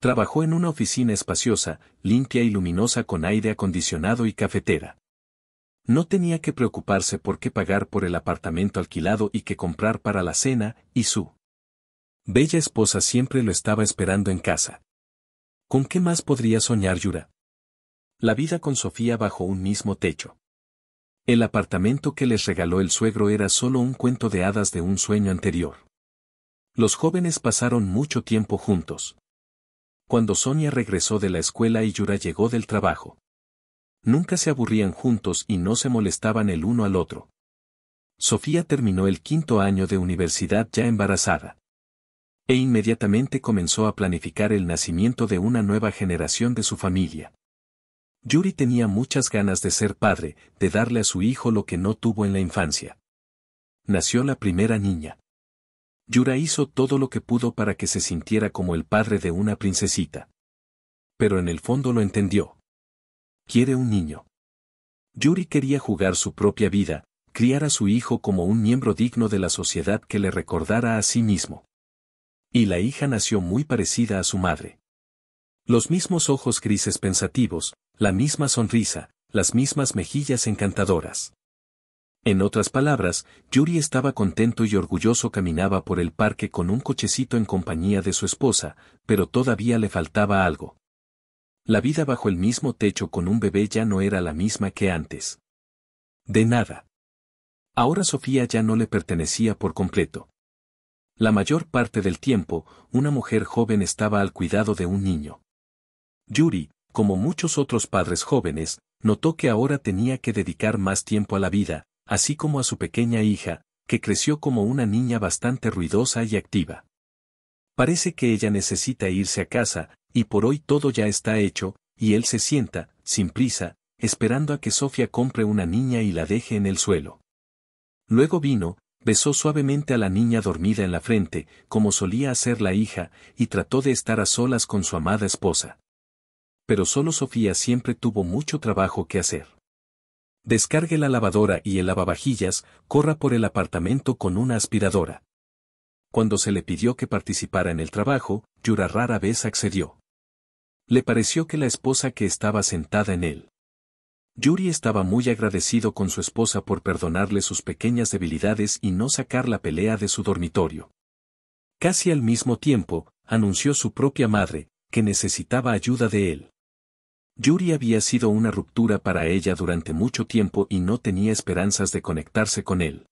Trabajó en una oficina espaciosa, limpia y luminosa con aire acondicionado y cafetera. No tenía que preocuparse por qué pagar por el apartamento alquilado y qué comprar para la cena, y su bella esposa siempre lo estaba esperando en casa. ¿Con qué más podría soñar Yura? La vida con Sofía bajo un mismo techo. El apartamento que les regaló el suegro era solo un cuento de hadas de un sueño anterior. Los jóvenes pasaron mucho tiempo juntos. Cuando Sonia regresó de la escuela y Yura llegó del trabajo. Nunca se aburrían juntos y no se molestaban el uno al otro. Sofía terminó el quinto año de universidad ya embarazada. E inmediatamente comenzó a planificar el nacimiento de una nueva generación de su familia. Yuri tenía muchas ganas de ser padre, de darle a su hijo lo que no tuvo en la infancia. Nació la primera niña. Yura hizo todo lo que pudo para que se sintiera como el padre de una princesita. Pero en el fondo lo entendió. Quiere un niño. Yuri quería jugar su propia vida, criar a su hijo como un miembro digno de la sociedad que le recordara a sí mismo. Y la hija nació muy parecida a su madre. Los mismos ojos grises pensativos, la misma sonrisa, las mismas mejillas encantadoras. En otras palabras, Yuri estaba contento y orgulloso caminaba por el parque con un cochecito en compañía de su esposa, pero todavía le faltaba algo. La vida bajo el mismo techo con un bebé ya no era la misma que antes. De nada. Ahora Sofía ya no le pertenecía por completo. La mayor parte del tiempo, una mujer joven estaba al cuidado de un niño. Yuri, como muchos otros padres jóvenes, notó que ahora tenía que dedicar más tiempo a la vida, así como a su pequeña hija, que creció como una niña bastante ruidosa y activa. Parece que ella necesita irse a casa, y por hoy todo ya está hecho, y él se sienta, sin prisa, esperando a que Sofía compre una niña y la deje en el suelo. Luego vino, besó suavemente a la niña dormida en la frente, como solía hacer la hija, y trató de estar a solas con su amada esposa pero solo Sofía siempre tuvo mucho trabajo que hacer. Descargue la lavadora y el lavavajillas, corra por el apartamento con una aspiradora. Cuando se le pidió que participara en el trabajo, Yura rara vez accedió. Le pareció que la esposa que estaba sentada en él. Yuri estaba muy agradecido con su esposa por perdonarle sus pequeñas debilidades y no sacar la pelea de su dormitorio. Casi al mismo tiempo, anunció su propia madre, que necesitaba ayuda de él. Yuri había sido una ruptura para ella durante mucho tiempo y no tenía esperanzas de conectarse con él.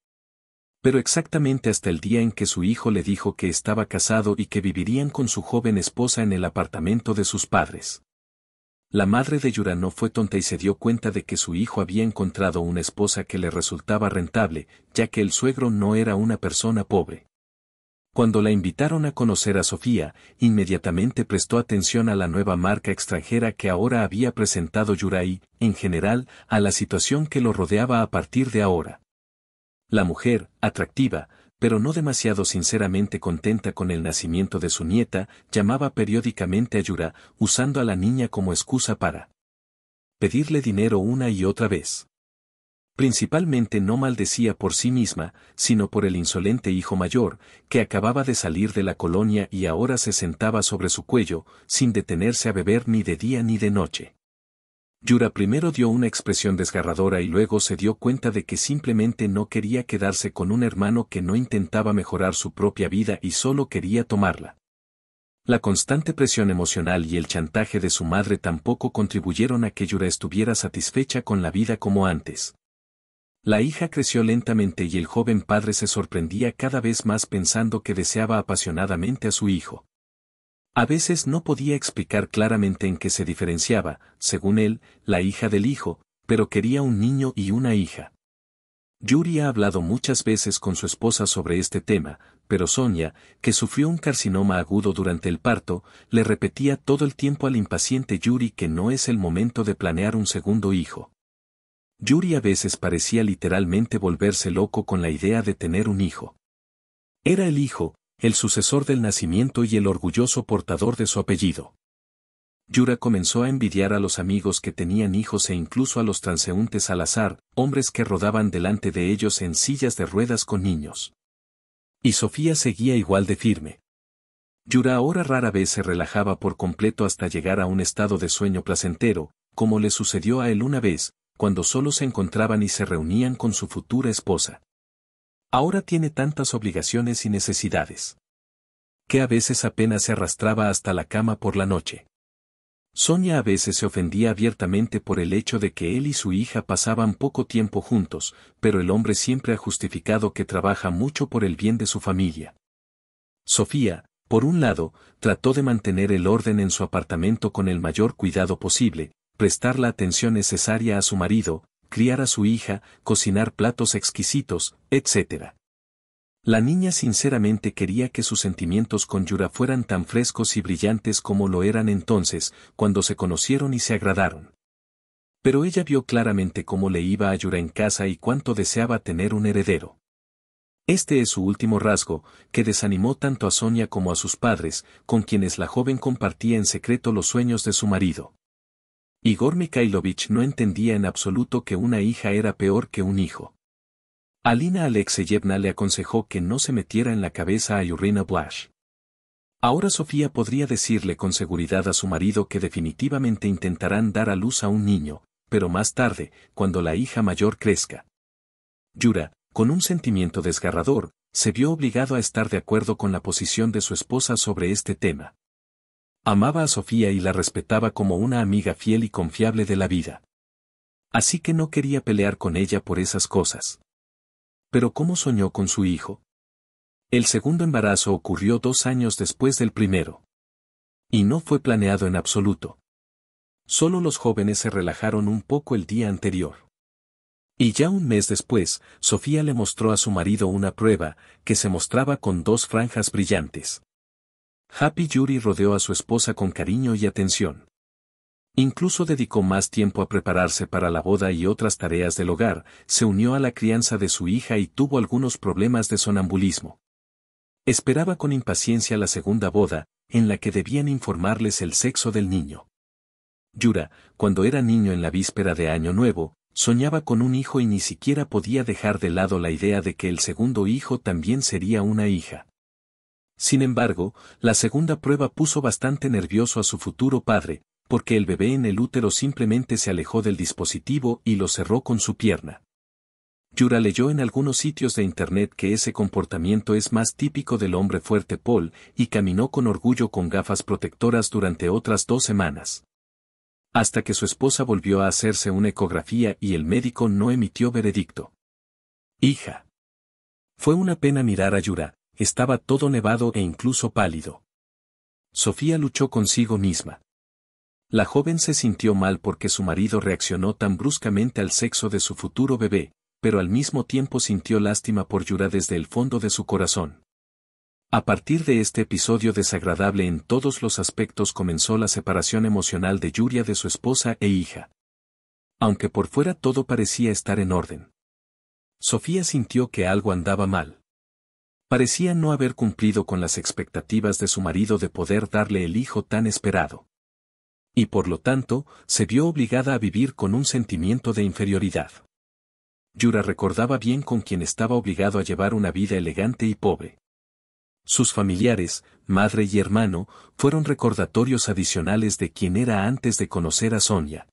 Pero exactamente hasta el día en que su hijo le dijo que estaba casado y que vivirían con su joven esposa en el apartamento de sus padres. La madre de Yura no fue tonta y se dio cuenta de que su hijo había encontrado una esposa que le resultaba rentable, ya que el suegro no era una persona pobre. Cuando la invitaron a conocer a Sofía, inmediatamente prestó atención a la nueva marca extranjera que ahora había presentado Yurai, en general, a la situación que lo rodeaba a partir de ahora. La mujer, atractiva, pero no demasiado sinceramente contenta con el nacimiento de su nieta, llamaba periódicamente a Yura, usando a la niña como excusa para pedirle dinero una y otra vez principalmente no maldecía por sí misma, sino por el insolente hijo mayor, que acababa de salir de la colonia y ahora se sentaba sobre su cuello, sin detenerse a beber ni de día ni de noche. Yura primero dio una expresión desgarradora y luego se dio cuenta de que simplemente no quería quedarse con un hermano que no intentaba mejorar su propia vida y solo quería tomarla. La constante presión emocional y el chantaje de su madre tampoco contribuyeron a que Yura estuviera satisfecha con la vida como antes. La hija creció lentamente y el joven padre se sorprendía cada vez más pensando que deseaba apasionadamente a su hijo. A veces no podía explicar claramente en qué se diferenciaba, según él, la hija del hijo, pero quería un niño y una hija. Yuri ha hablado muchas veces con su esposa sobre este tema, pero Sonia, que sufrió un carcinoma agudo durante el parto, le repetía todo el tiempo al impaciente Yuri que no es el momento de planear un segundo hijo. Yuri a veces parecía literalmente volverse loco con la idea de tener un hijo. Era el hijo, el sucesor del nacimiento y el orgulloso portador de su apellido. Yura comenzó a envidiar a los amigos que tenían hijos e incluso a los transeúntes al azar, hombres que rodaban delante de ellos en sillas de ruedas con niños. Y Sofía seguía igual de firme. Yura ahora rara vez se relajaba por completo hasta llegar a un estado de sueño placentero, como le sucedió a él una vez, cuando solo se encontraban y se reunían con su futura esposa. Ahora tiene tantas obligaciones y necesidades. Que a veces apenas se arrastraba hasta la cama por la noche. Sonia a veces se ofendía abiertamente por el hecho de que él y su hija pasaban poco tiempo juntos, pero el hombre siempre ha justificado que trabaja mucho por el bien de su familia. Sofía, por un lado, trató de mantener el orden en su apartamento con el mayor cuidado posible, prestar la atención necesaria a su marido, criar a su hija, cocinar platos exquisitos, etc. La niña sinceramente quería que sus sentimientos con Yura fueran tan frescos y brillantes como lo eran entonces, cuando se conocieron y se agradaron. Pero ella vio claramente cómo le iba a Yura en casa y cuánto deseaba tener un heredero. Este es su último rasgo, que desanimó tanto a Sonia como a sus padres, con quienes la joven compartía en secreto los sueños de su marido. Igor Mikhailovich no entendía en absoluto que una hija era peor que un hijo. Alina Alexeyevna le aconsejó que no se metiera en la cabeza a Yurina Blash. Ahora Sofía podría decirle con seguridad a su marido que definitivamente intentarán dar a luz a un niño, pero más tarde, cuando la hija mayor crezca. Yura, con un sentimiento desgarrador, se vio obligado a estar de acuerdo con la posición de su esposa sobre este tema. Amaba a Sofía y la respetaba como una amiga fiel y confiable de la vida. Así que no quería pelear con ella por esas cosas. Pero ¿cómo soñó con su hijo? El segundo embarazo ocurrió dos años después del primero. Y no fue planeado en absoluto. Solo los jóvenes se relajaron un poco el día anterior. Y ya un mes después, Sofía le mostró a su marido una prueba, que se mostraba con dos franjas brillantes. Happy Yuri rodeó a su esposa con cariño y atención. Incluso dedicó más tiempo a prepararse para la boda y otras tareas del hogar, se unió a la crianza de su hija y tuvo algunos problemas de sonambulismo. Esperaba con impaciencia la segunda boda, en la que debían informarles el sexo del niño. Yura, cuando era niño en la víspera de Año Nuevo, soñaba con un hijo y ni siquiera podía dejar de lado la idea de que el segundo hijo también sería una hija. Sin embargo, la segunda prueba puso bastante nervioso a su futuro padre, porque el bebé en el útero simplemente se alejó del dispositivo y lo cerró con su pierna. Yura leyó en algunos sitios de Internet que ese comportamiento es más típico del hombre fuerte Paul y caminó con orgullo con gafas protectoras durante otras dos semanas. Hasta que su esposa volvió a hacerse una ecografía y el médico no emitió veredicto. Hija. Fue una pena mirar a Yura, estaba todo nevado e incluso pálido. Sofía luchó consigo misma. La joven se sintió mal porque su marido reaccionó tan bruscamente al sexo de su futuro bebé, pero al mismo tiempo sintió lástima por Yura desde el fondo de su corazón. A partir de este episodio desagradable en todos los aspectos comenzó la separación emocional de Yuria de su esposa e hija. Aunque por fuera todo parecía estar en orden. Sofía sintió que algo andaba mal parecía no haber cumplido con las expectativas de su marido de poder darle el hijo tan esperado. Y por lo tanto, se vio obligada a vivir con un sentimiento de inferioridad. Yura recordaba bien con quien estaba obligado a llevar una vida elegante y pobre. Sus familiares, madre y hermano, fueron recordatorios adicionales de quien era antes de conocer a Sonia.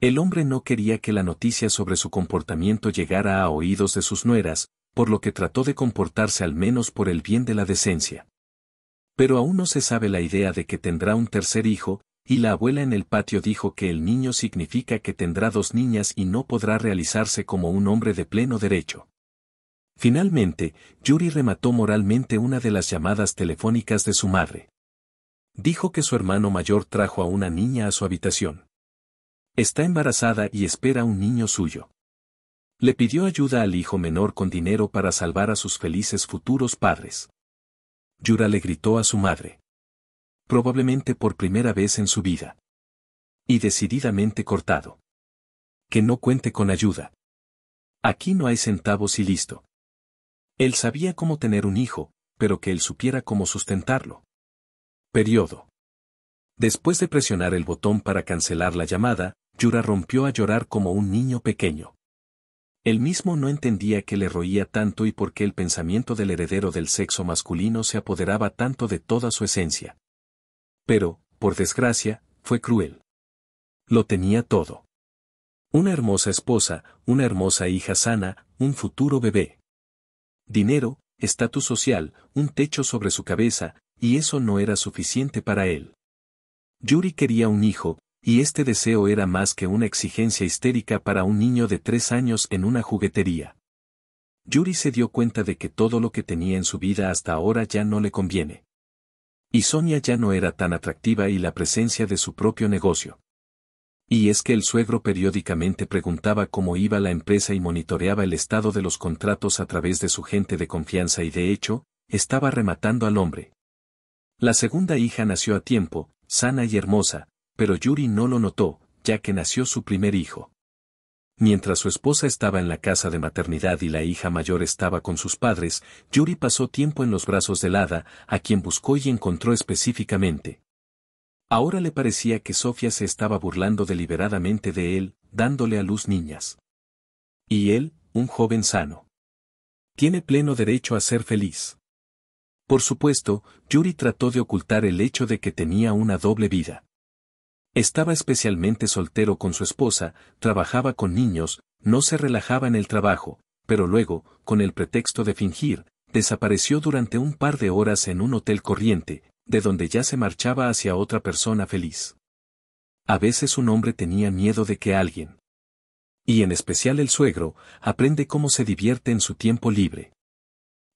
El hombre no quería que la noticia sobre su comportamiento llegara a oídos de sus nueras, por lo que trató de comportarse al menos por el bien de la decencia. Pero aún no se sabe la idea de que tendrá un tercer hijo, y la abuela en el patio dijo que el niño significa que tendrá dos niñas y no podrá realizarse como un hombre de pleno derecho. Finalmente, Yuri remató moralmente una de las llamadas telefónicas de su madre. Dijo que su hermano mayor trajo a una niña a su habitación. Está embarazada y espera un niño suyo. Le pidió ayuda al hijo menor con dinero para salvar a sus felices futuros padres. Yura le gritó a su madre. Probablemente por primera vez en su vida. Y decididamente cortado. Que no cuente con ayuda. Aquí no hay centavos y listo. Él sabía cómo tener un hijo, pero que él supiera cómo sustentarlo. Periodo. Después de presionar el botón para cancelar la llamada, Yura rompió a llorar como un niño pequeño. Él mismo no entendía qué le roía tanto y por qué el pensamiento del heredero del sexo masculino se apoderaba tanto de toda su esencia. Pero, por desgracia, fue cruel. Lo tenía todo. Una hermosa esposa, una hermosa hija sana, un futuro bebé. Dinero, estatus social, un techo sobre su cabeza, y eso no era suficiente para él. Yuri quería un hijo, y este deseo era más que una exigencia histérica para un niño de tres años en una juguetería. Yuri se dio cuenta de que todo lo que tenía en su vida hasta ahora ya no le conviene. Y Sonia ya no era tan atractiva y la presencia de su propio negocio. Y es que el suegro periódicamente preguntaba cómo iba la empresa y monitoreaba el estado de los contratos a través de su gente de confianza y de hecho, estaba rematando al hombre. La segunda hija nació a tiempo, sana y hermosa, pero Yuri no lo notó, ya que nació su primer hijo. Mientras su esposa estaba en la casa de maternidad y la hija mayor estaba con sus padres, Yuri pasó tiempo en los brazos de Lada, a quien buscó y encontró específicamente. Ahora le parecía que Sofía se estaba burlando deliberadamente de él, dándole a luz niñas. Y él, un joven sano. Tiene pleno derecho a ser feliz. Por supuesto, Yuri trató de ocultar el hecho de que tenía una doble vida. Estaba especialmente soltero con su esposa, trabajaba con niños, no se relajaba en el trabajo, pero luego, con el pretexto de fingir, desapareció durante un par de horas en un hotel corriente, de donde ya se marchaba hacia otra persona feliz. A veces un hombre tenía miedo de que alguien, y en especial el suegro, aprende cómo se divierte en su tiempo libre.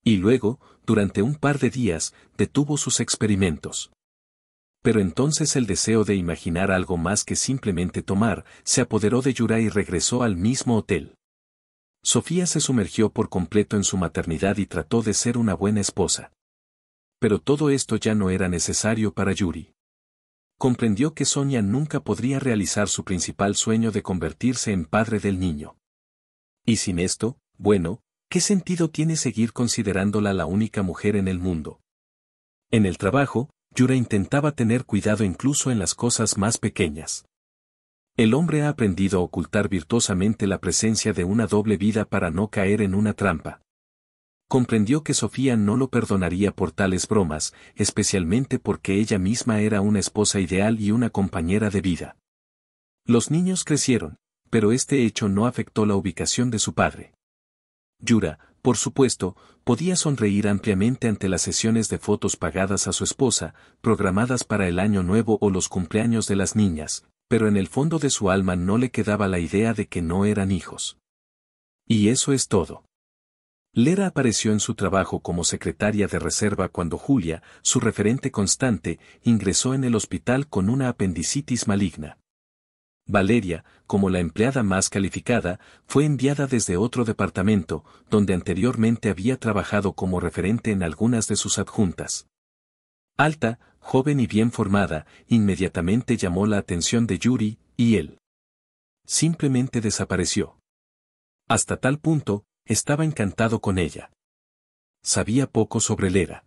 Y luego, durante un par de días, detuvo sus experimentos pero entonces el deseo de imaginar algo más que simplemente tomar se apoderó de Yura y regresó al mismo hotel. Sofía se sumergió por completo en su maternidad y trató de ser una buena esposa. Pero todo esto ya no era necesario para Yuri. Comprendió que Sonia nunca podría realizar su principal sueño de convertirse en padre del niño. Y sin esto, bueno, ¿qué sentido tiene seguir considerándola la única mujer en el mundo? En el trabajo, Yura intentaba tener cuidado incluso en las cosas más pequeñas. El hombre ha aprendido a ocultar virtuosamente la presencia de una doble vida para no caer en una trampa. Comprendió que Sofía no lo perdonaría por tales bromas, especialmente porque ella misma era una esposa ideal y una compañera de vida. Los niños crecieron, pero este hecho no afectó la ubicación de su padre. Yura, por supuesto, podía sonreír ampliamente ante las sesiones de fotos pagadas a su esposa, programadas para el año nuevo o los cumpleaños de las niñas, pero en el fondo de su alma no le quedaba la idea de que no eran hijos. Y eso es todo. Lera apareció en su trabajo como secretaria de reserva cuando Julia, su referente constante, ingresó en el hospital con una apendicitis maligna. Valeria, como la empleada más calificada, fue enviada desde otro departamento, donde anteriormente había trabajado como referente en algunas de sus adjuntas. Alta, joven y bien formada, inmediatamente llamó la atención de Yuri, y él simplemente desapareció. Hasta tal punto, estaba encantado con ella. Sabía poco sobre Lera.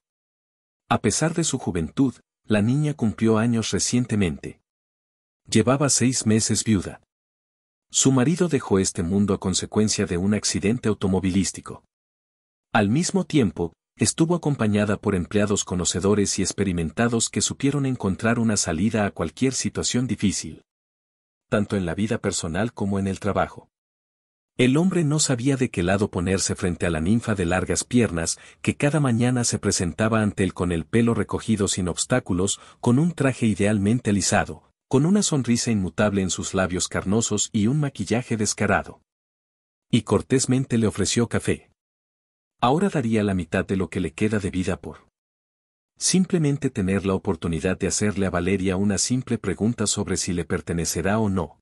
A pesar de su juventud, la niña cumplió años recientemente. Llevaba seis meses viuda. Su marido dejó este mundo a consecuencia de un accidente automovilístico. Al mismo tiempo, estuvo acompañada por empleados conocedores y experimentados que supieron encontrar una salida a cualquier situación difícil, tanto en la vida personal como en el trabajo. El hombre no sabía de qué lado ponerse frente a la ninfa de largas piernas que cada mañana se presentaba ante él con el pelo recogido sin obstáculos, con un traje idealmente alisado, con una sonrisa inmutable en sus labios carnosos y un maquillaje descarado. Y cortésmente le ofreció café. Ahora daría la mitad de lo que le queda de vida por simplemente tener la oportunidad de hacerle a Valeria una simple pregunta sobre si le pertenecerá o no.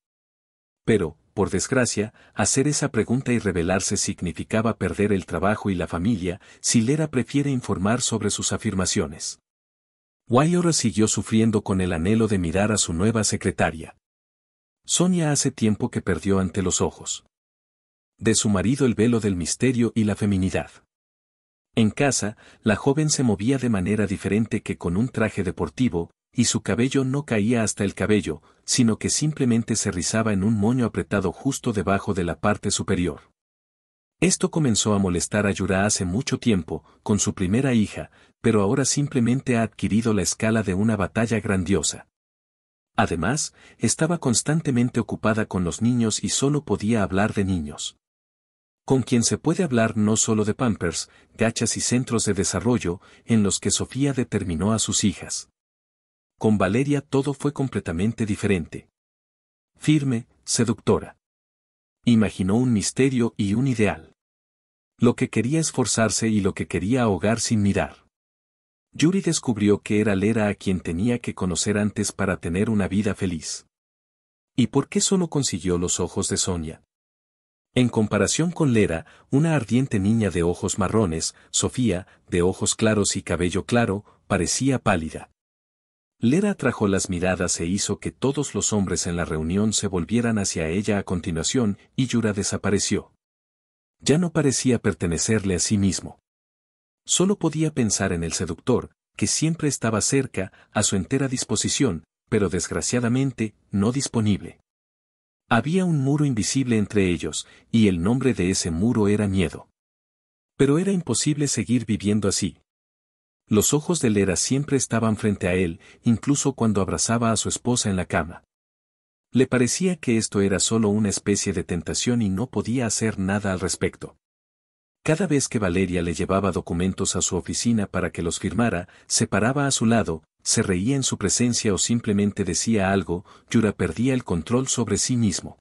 Pero, por desgracia, hacer esa pregunta y revelarse significaba perder el trabajo y la familia, si Lera prefiere informar sobre sus afirmaciones. Wyora siguió sufriendo con el anhelo de mirar a su nueva secretaria. Sonia hace tiempo que perdió ante los ojos de su marido el velo del misterio y la feminidad. En casa, la joven se movía de manera diferente que con un traje deportivo, y su cabello no caía hasta el cabello, sino que simplemente se rizaba en un moño apretado justo debajo de la parte superior. Esto comenzó a molestar a Yura hace mucho tiempo, con su primera hija, pero ahora simplemente ha adquirido la escala de una batalla grandiosa. Además, estaba constantemente ocupada con los niños y solo podía hablar de niños. Con quien se puede hablar no solo de pampers, gachas y centros de desarrollo, en los que Sofía determinó a sus hijas. Con Valeria todo fue completamente diferente. Firme, seductora. Imaginó un misterio y un ideal. Lo que quería esforzarse y lo que quería ahogar sin mirar. Yuri descubrió que era Lera a quien tenía que conocer antes para tener una vida feliz. ¿Y por qué solo consiguió los ojos de Sonia? En comparación con Lera, una ardiente niña de ojos marrones, Sofía, de ojos claros y cabello claro, parecía pálida. Lera atrajo las miradas e hizo que todos los hombres en la reunión se volvieran hacia ella a continuación, y Yura desapareció. Ya no parecía pertenecerle a sí mismo. Solo podía pensar en el seductor, que siempre estaba cerca, a su entera disposición, pero desgraciadamente, no disponible. Había un muro invisible entre ellos, y el nombre de ese muro era miedo. Pero era imposible seguir viviendo así, los ojos de Lera siempre estaban frente a él, incluso cuando abrazaba a su esposa en la cama. Le parecía que esto era solo una especie de tentación y no podía hacer nada al respecto. Cada vez que Valeria le llevaba documentos a su oficina para que los firmara, se paraba a su lado, se reía en su presencia o simplemente decía algo, Yura perdía el control sobre sí mismo.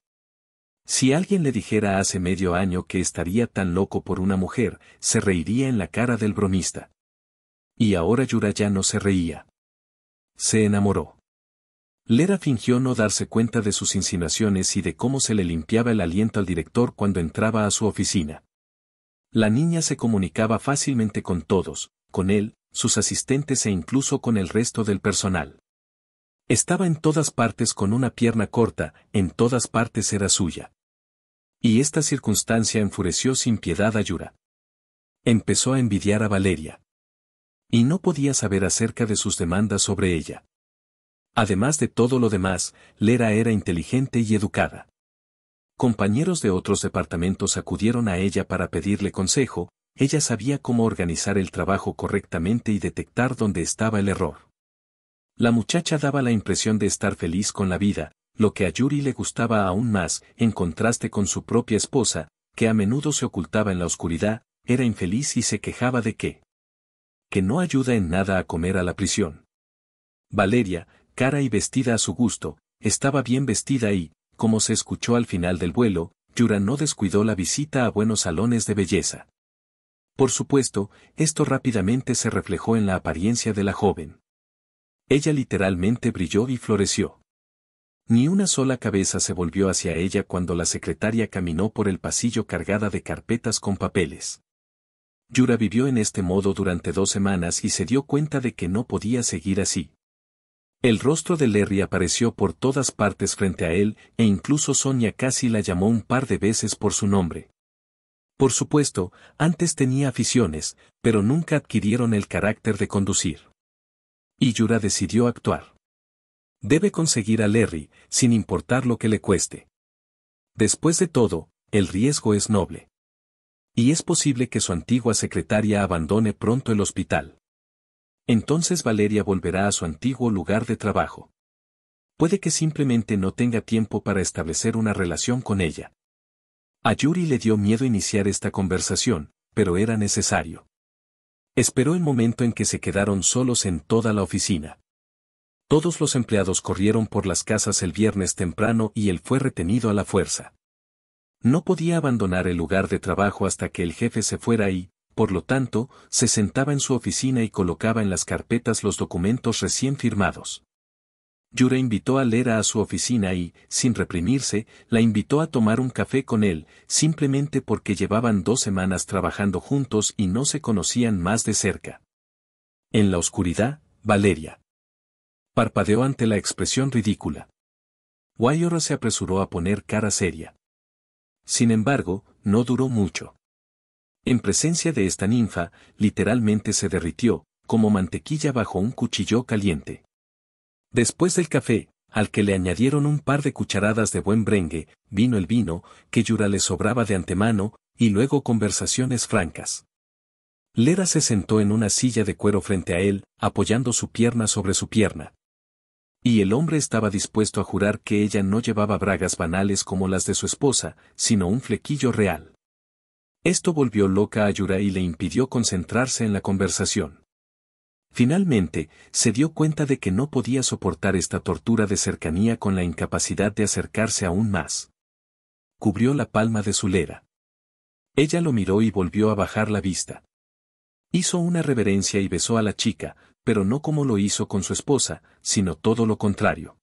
Si alguien le dijera hace medio año que estaría tan loco por una mujer, se reiría en la cara del bromista. Y ahora Yura ya no se reía. Se enamoró. Lera fingió no darse cuenta de sus insinuaciones y de cómo se le limpiaba el aliento al director cuando entraba a su oficina. La niña se comunicaba fácilmente con todos, con él, sus asistentes e incluso con el resto del personal. Estaba en todas partes con una pierna corta, en todas partes era suya. Y esta circunstancia enfureció sin piedad a Yura. Empezó a envidiar a Valeria y no podía saber acerca de sus demandas sobre ella. Además de todo lo demás, Lera era inteligente y educada. Compañeros de otros departamentos acudieron a ella para pedirle consejo, ella sabía cómo organizar el trabajo correctamente y detectar dónde estaba el error. La muchacha daba la impresión de estar feliz con la vida, lo que a Yuri le gustaba aún más, en contraste con su propia esposa, que a menudo se ocultaba en la oscuridad, era infeliz y se quejaba de que que no ayuda en nada a comer a la prisión. Valeria, cara y vestida a su gusto, estaba bien vestida y, como se escuchó al final del vuelo, Yura no descuidó la visita a buenos salones de belleza. Por supuesto, esto rápidamente se reflejó en la apariencia de la joven. Ella literalmente brilló y floreció. Ni una sola cabeza se volvió hacia ella cuando la secretaria caminó por el pasillo cargada de carpetas con papeles. Yura vivió en este modo durante dos semanas y se dio cuenta de que no podía seguir así. El rostro de Larry apareció por todas partes frente a él, e incluso Sonia casi la llamó un par de veces por su nombre. Por supuesto, antes tenía aficiones, pero nunca adquirieron el carácter de conducir. Y Yura decidió actuar. Debe conseguir a Larry, sin importar lo que le cueste. Después de todo, el riesgo es noble y es posible que su antigua secretaria abandone pronto el hospital. Entonces Valeria volverá a su antiguo lugar de trabajo. Puede que simplemente no tenga tiempo para establecer una relación con ella. A Yuri le dio miedo iniciar esta conversación, pero era necesario. Esperó el momento en que se quedaron solos en toda la oficina. Todos los empleados corrieron por las casas el viernes temprano y él fue retenido a la fuerza. No podía abandonar el lugar de trabajo hasta que el jefe se fuera y, por lo tanto, se sentaba en su oficina y colocaba en las carpetas los documentos recién firmados. Yura invitó a Lera a su oficina y, sin reprimirse, la invitó a tomar un café con él, simplemente porque llevaban dos semanas trabajando juntos y no se conocían más de cerca. En la oscuridad, Valeria. Parpadeó ante la expresión ridícula. Guayora se apresuró a poner cara seria. Sin embargo, no duró mucho. En presencia de esta ninfa, literalmente se derritió, como mantequilla bajo un cuchillo caliente. Después del café, al que le añadieron un par de cucharadas de buen brengue, vino el vino, que Yura le sobraba de antemano, y luego conversaciones francas. Lera se sentó en una silla de cuero frente a él, apoyando su pierna sobre su pierna. Y el hombre estaba dispuesto a jurar que ella no llevaba bragas banales como las de su esposa, sino un flequillo real. Esto volvió loca a Yura y le impidió concentrarse en la conversación. Finalmente, se dio cuenta de que no podía soportar esta tortura de cercanía con la incapacidad de acercarse aún más. Cubrió la palma de su lera. Ella lo miró y volvió a bajar la vista. Hizo una reverencia y besó a la chica, pero no como lo hizo con su esposa, sino todo lo contrario.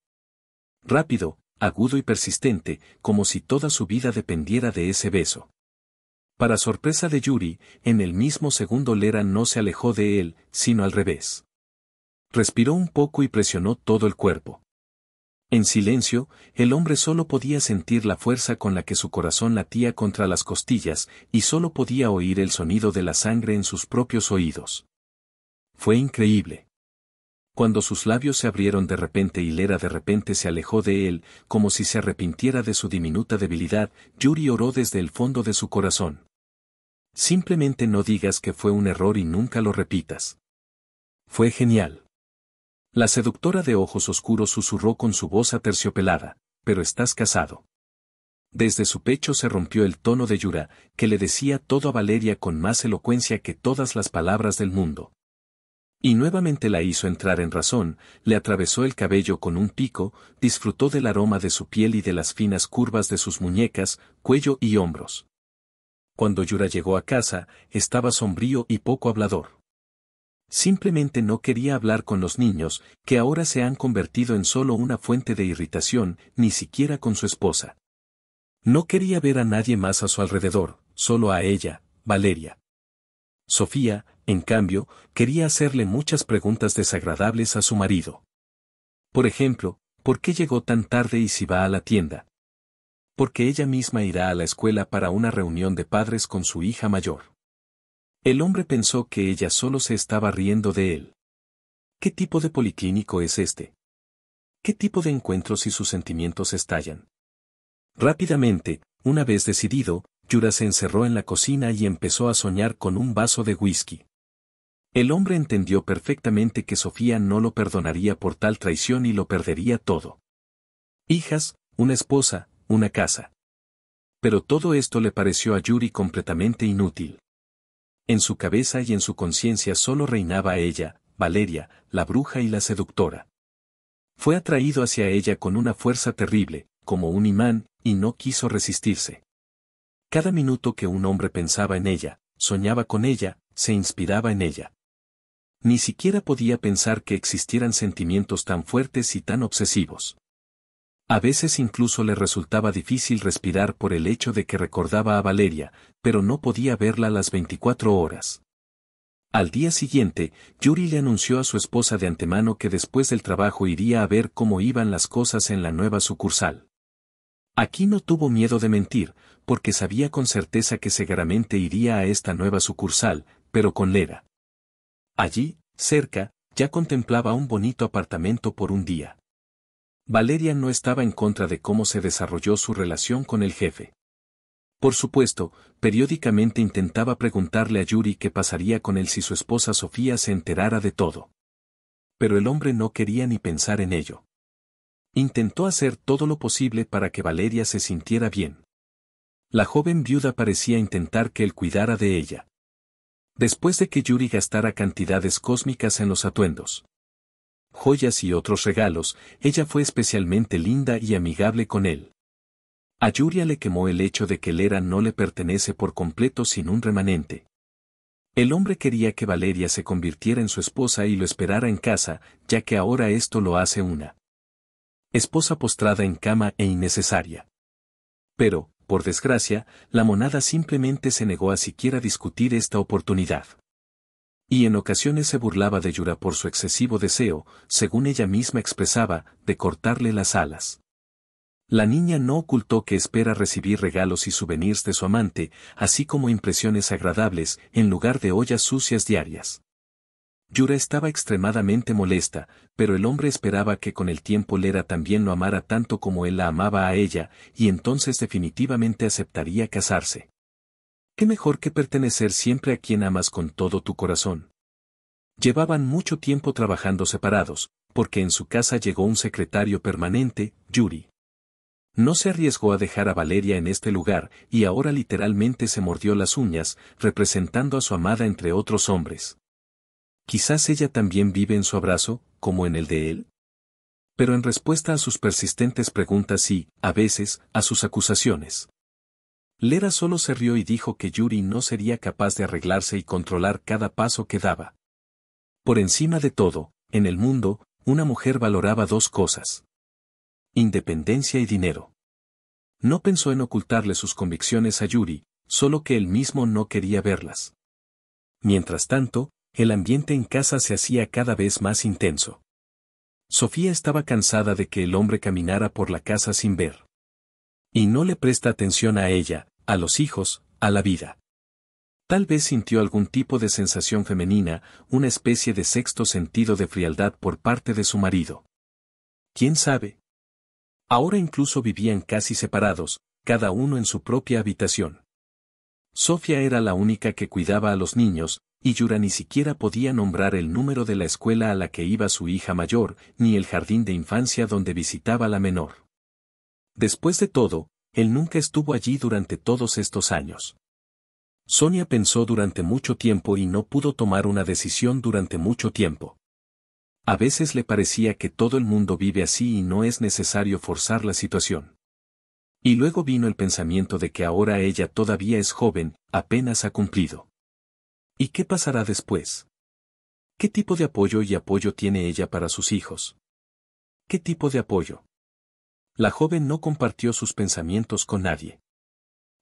Rápido, agudo y persistente, como si toda su vida dependiera de ese beso. Para sorpresa de Yuri, en el mismo segundo Lera no se alejó de él, sino al revés. Respiró un poco y presionó todo el cuerpo. En silencio, el hombre solo podía sentir la fuerza con la que su corazón latía contra las costillas y solo podía oír el sonido de la sangre en sus propios oídos. Fue increíble. Cuando sus labios se abrieron de repente y Lera de repente se alejó de él, como si se arrepintiera de su diminuta debilidad, Yuri oró desde el fondo de su corazón. Simplemente no digas que fue un error y nunca lo repitas. Fue genial. La seductora de ojos oscuros susurró con su voz aterciopelada, pero estás casado. Desde su pecho se rompió el tono de Yura, que le decía todo a Valeria con más elocuencia que todas las palabras del mundo. Y nuevamente la hizo entrar en razón, le atravesó el cabello con un pico, disfrutó del aroma de su piel y de las finas curvas de sus muñecas, cuello y hombros. Cuando Yura llegó a casa, estaba sombrío y poco hablador. Simplemente no quería hablar con los niños, que ahora se han convertido en solo una fuente de irritación, ni siquiera con su esposa. No quería ver a nadie más a su alrededor, solo a ella, Valeria. Sofía, en cambio, quería hacerle muchas preguntas desagradables a su marido. Por ejemplo, ¿por qué llegó tan tarde y si va a la tienda? Porque ella misma irá a la escuela para una reunión de padres con su hija mayor. El hombre pensó que ella solo se estaba riendo de él. ¿Qué tipo de policlínico es este? ¿Qué tipo de encuentros y sus sentimientos estallan? Rápidamente, una vez decidido, Yura se encerró en la cocina y empezó a soñar con un vaso de whisky. El hombre entendió perfectamente que Sofía no lo perdonaría por tal traición y lo perdería todo. Hijas, una esposa, una casa. Pero todo esto le pareció a Yuri completamente inútil. En su cabeza y en su conciencia solo reinaba ella, Valeria, la bruja y la seductora. Fue atraído hacia ella con una fuerza terrible, como un imán, y no quiso resistirse. Cada minuto que un hombre pensaba en ella, soñaba con ella, se inspiraba en ella. Ni siquiera podía pensar que existieran sentimientos tan fuertes y tan obsesivos. A veces incluso le resultaba difícil respirar por el hecho de que recordaba a Valeria, pero no podía verla las 24 horas. Al día siguiente, Yuri le anunció a su esposa de antemano que después del trabajo iría a ver cómo iban las cosas en la nueva sucursal. Aquí no tuvo miedo de mentir, porque sabía con certeza que seguramente iría a esta nueva sucursal, pero con Lera. Allí, cerca, ya contemplaba un bonito apartamento por un día. Valeria no estaba en contra de cómo se desarrolló su relación con el jefe. Por supuesto, periódicamente intentaba preguntarle a Yuri qué pasaría con él si su esposa Sofía se enterara de todo. Pero el hombre no quería ni pensar en ello. Intentó hacer todo lo posible para que Valeria se sintiera bien. La joven viuda parecía intentar que él cuidara de ella. Después de que Yuri gastara cantidades cósmicas en los atuendos, joyas y otros regalos, ella fue especialmente linda y amigable con él. A Yuri le quemó el hecho de que Lera no le pertenece por completo sin un remanente. El hombre quería que Valeria se convirtiera en su esposa y lo esperara en casa, ya que ahora esto lo hace una esposa postrada en cama e innecesaria. Pero, por desgracia, la monada simplemente se negó a siquiera discutir esta oportunidad. Y en ocasiones se burlaba de Yura por su excesivo deseo, según ella misma expresaba, de cortarle las alas. La niña no ocultó que espera recibir regalos y souvenirs de su amante, así como impresiones agradables, en lugar de ollas sucias diarias. Yura estaba extremadamente molesta, pero el hombre esperaba que con el tiempo Lera también lo amara tanto como él la amaba a ella, y entonces definitivamente aceptaría casarse. ¿Qué mejor que pertenecer siempre a quien amas con todo tu corazón? Llevaban mucho tiempo trabajando separados, porque en su casa llegó un secretario permanente, Yuri. No se arriesgó a dejar a Valeria en este lugar, y ahora literalmente se mordió las uñas, representando a su amada entre otros hombres. Quizás ella también vive en su abrazo, como en el de él. Pero en respuesta a sus persistentes preguntas y, a veces, a sus acusaciones. Lera solo se rió y dijo que Yuri no sería capaz de arreglarse y controlar cada paso que daba. Por encima de todo, en el mundo, una mujer valoraba dos cosas. Independencia y dinero. No pensó en ocultarle sus convicciones a Yuri, solo que él mismo no quería verlas. Mientras tanto, el ambiente en casa se hacía cada vez más intenso. Sofía estaba cansada de que el hombre caminara por la casa sin ver. Y no le presta atención a ella, a los hijos, a la vida. Tal vez sintió algún tipo de sensación femenina, una especie de sexto sentido de frialdad por parte de su marido. ¿Quién sabe? Ahora incluso vivían casi separados, cada uno en su propia habitación. Sofía era la única que cuidaba a los niños, y Yura ni siquiera podía nombrar el número de la escuela a la que iba su hija mayor, ni el jardín de infancia donde visitaba la menor. Después de todo, él nunca estuvo allí durante todos estos años. Sonia pensó durante mucho tiempo y no pudo tomar una decisión durante mucho tiempo. A veces le parecía que todo el mundo vive así y no es necesario forzar la situación. Y luego vino el pensamiento de que ahora ella todavía es joven, apenas ha cumplido. ¿Y qué pasará después? ¿Qué tipo de apoyo y apoyo tiene ella para sus hijos? ¿Qué tipo de apoyo? La joven no compartió sus pensamientos con nadie.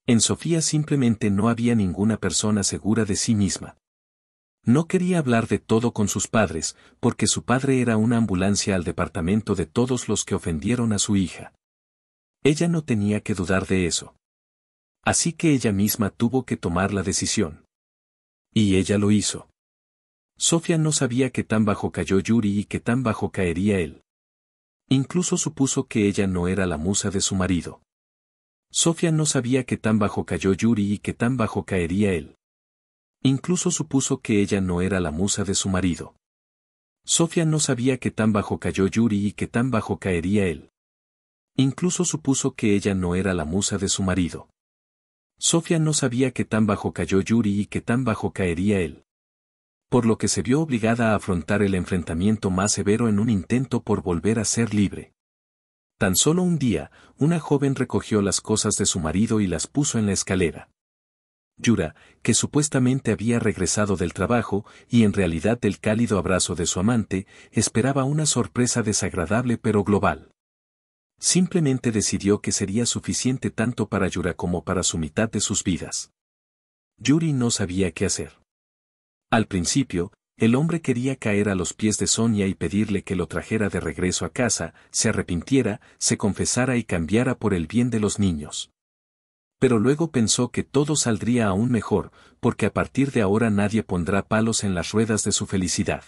En Sofía simplemente no había ninguna persona segura de sí misma. No quería hablar de todo con sus padres, porque su padre era una ambulancia al departamento de todos los que ofendieron a su hija. Ella no tenía que dudar de eso. Así que ella misma tuvo que tomar la decisión. Y ella lo hizo. Sofía no sabía que tan bajo cayó Yuri y que tan bajo caería él. Incluso supuso que ella no era la musa de su marido. Sofía no sabía que tan bajo cayó Yuri y que tan bajo caería él. Incluso supuso que ella no era la musa de su marido. Sofía no sabía que tan bajo cayó Yuri y que tan bajo caería él. Incluso supuso que ella no era la musa de su marido. Sofía no sabía que tan bajo cayó Yuri y que tan bajo caería él. Por lo que se vio obligada a afrontar el enfrentamiento más severo en un intento por volver a ser libre. Tan solo un día, una joven recogió las cosas de su marido y las puso en la escalera. Yura, que supuestamente había regresado del trabajo y en realidad del cálido abrazo de su amante, esperaba una sorpresa desagradable pero global simplemente decidió que sería suficiente tanto para Yura como para su mitad de sus vidas. Yuri no sabía qué hacer. Al principio, el hombre quería caer a los pies de Sonia y pedirle que lo trajera de regreso a casa, se arrepintiera, se confesara y cambiara por el bien de los niños. Pero luego pensó que todo saldría aún mejor, porque a partir de ahora nadie pondrá palos en las ruedas de su felicidad.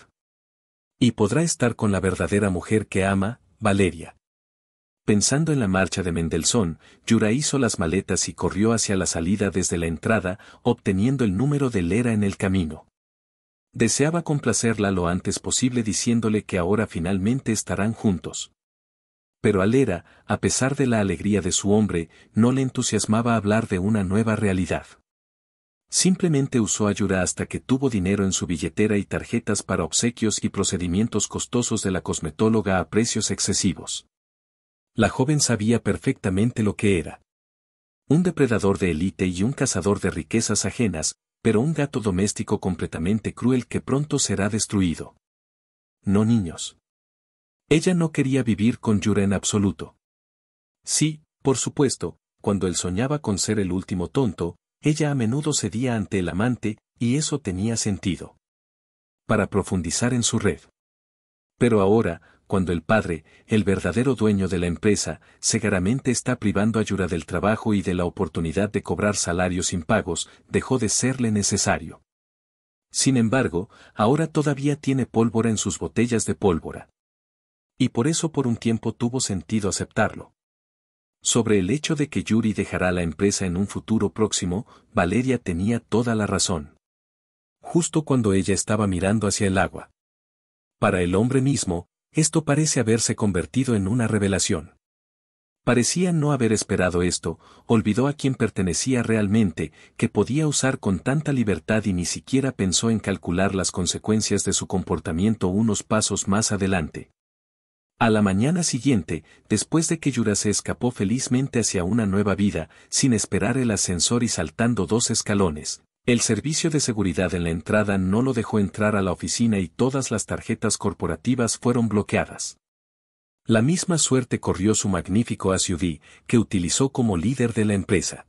Y podrá estar con la verdadera mujer que ama, Valeria. Pensando en la marcha de Mendelssohn, Yura hizo las maletas y corrió hacia la salida desde la entrada, obteniendo el número de Lera en el camino. Deseaba complacerla lo antes posible diciéndole que ahora finalmente estarán juntos. Pero a Lera, a pesar de la alegría de su hombre, no le entusiasmaba hablar de una nueva realidad. Simplemente usó a Yura hasta que tuvo dinero en su billetera y tarjetas para obsequios y procedimientos costosos de la cosmetóloga a precios excesivos. La joven sabía perfectamente lo que era. Un depredador de élite y un cazador de riquezas ajenas, pero un gato doméstico completamente cruel que pronto será destruido. No niños. Ella no quería vivir con Yura en absoluto. Sí, por supuesto, cuando él soñaba con ser el último tonto, ella a menudo cedía ante el amante, y eso tenía sentido. Para profundizar en su red. Pero ahora, cuando el padre, el verdadero dueño de la empresa, seguramente está privando a Yura del trabajo y de la oportunidad de cobrar salarios impagos, dejó de serle necesario. Sin embargo, ahora todavía tiene pólvora en sus botellas de pólvora. Y por eso por un tiempo tuvo sentido aceptarlo. Sobre el hecho de que Yuri dejará la empresa en un futuro próximo, Valeria tenía toda la razón. Justo cuando ella estaba mirando hacia el agua. Para el hombre mismo, esto parece haberse convertido en una revelación. Parecía no haber esperado esto, olvidó a quién pertenecía realmente, que podía usar con tanta libertad y ni siquiera pensó en calcular las consecuencias de su comportamiento unos pasos más adelante. A la mañana siguiente, después de que Yura se escapó felizmente hacia una nueva vida, sin esperar el ascensor y saltando dos escalones, el servicio de seguridad en la entrada no lo dejó entrar a la oficina y todas las tarjetas corporativas fueron bloqueadas. La misma suerte corrió su magnífico SUV, que utilizó como líder de la empresa.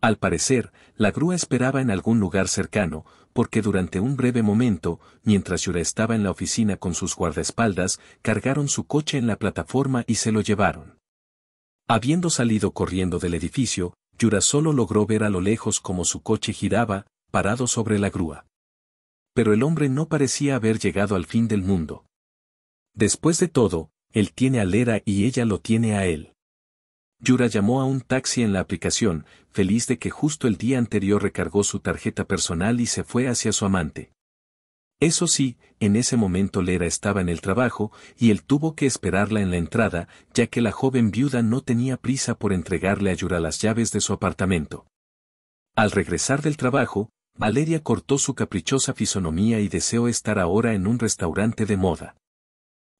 Al parecer, la grúa esperaba en algún lugar cercano, porque durante un breve momento, mientras Yura estaba en la oficina con sus guardaespaldas, cargaron su coche en la plataforma y se lo llevaron. Habiendo salido corriendo del edificio, Yura solo logró ver a lo lejos como su coche giraba, parado sobre la grúa. Pero el hombre no parecía haber llegado al fin del mundo. Después de todo, él tiene a Lera y ella lo tiene a él. Yura llamó a un taxi en la aplicación, feliz de que justo el día anterior recargó su tarjeta personal y se fue hacia su amante. Eso sí, en ese momento Lera estaba en el trabajo, y él tuvo que esperarla en la entrada, ya que la joven viuda no tenía prisa por entregarle a Yura las llaves de su apartamento. Al regresar del trabajo, Valeria cortó su caprichosa fisonomía y deseó estar ahora en un restaurante de moda.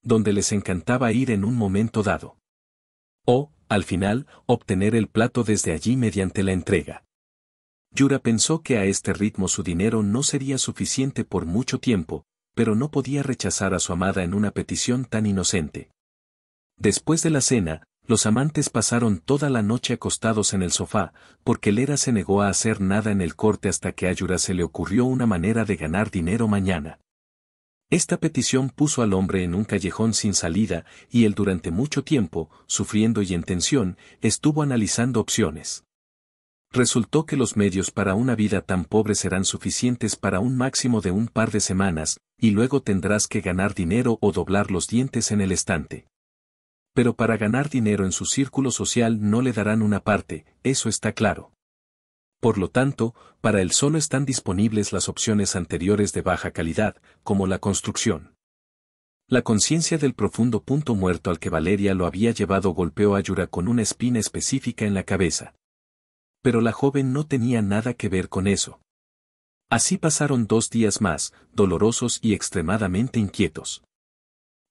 Donde les encantaba ir en un momento dado. O, al final, obtener el plato desde allí mediante la entrega. Yura pensó que a este ritmo su dinero no sería suficiente por mucho tiempo, pero no podía rechazar a su amada en una petición tan inocente. Después de la cena, los amantes pasaron toda la noche acostados en el sofá, porque Lera se negó a hacer nada en el corte hasta que a Yura se le ocurrió una manera de ganar dinero mañana. Esta petición puso al hombre en un callejón sin salida, y él durante mucho tiempo, sufriendo y en tensión, estuvo analizando opciones. Resultó que los medios para una vida tan pobre serán suficientes para un máximo de un par de semanas, y luego tendrás que ganar dinero o doblar los dientes en el estante. Pero para ganar dinero en su círculo social no le darán una parte, eso está claro. Por lo tanto, para él solo están disponibles las opciones anteriores de baja calidad, como la construcción. La conciencia del profundo punto muerto al que Valeria lo había llevado golpeó a Yura con una espina específica en la cabeza pero la joven no tenía nada que ver con eso. Así pasaron dos días más, dolorosos y extremadamente inquietos.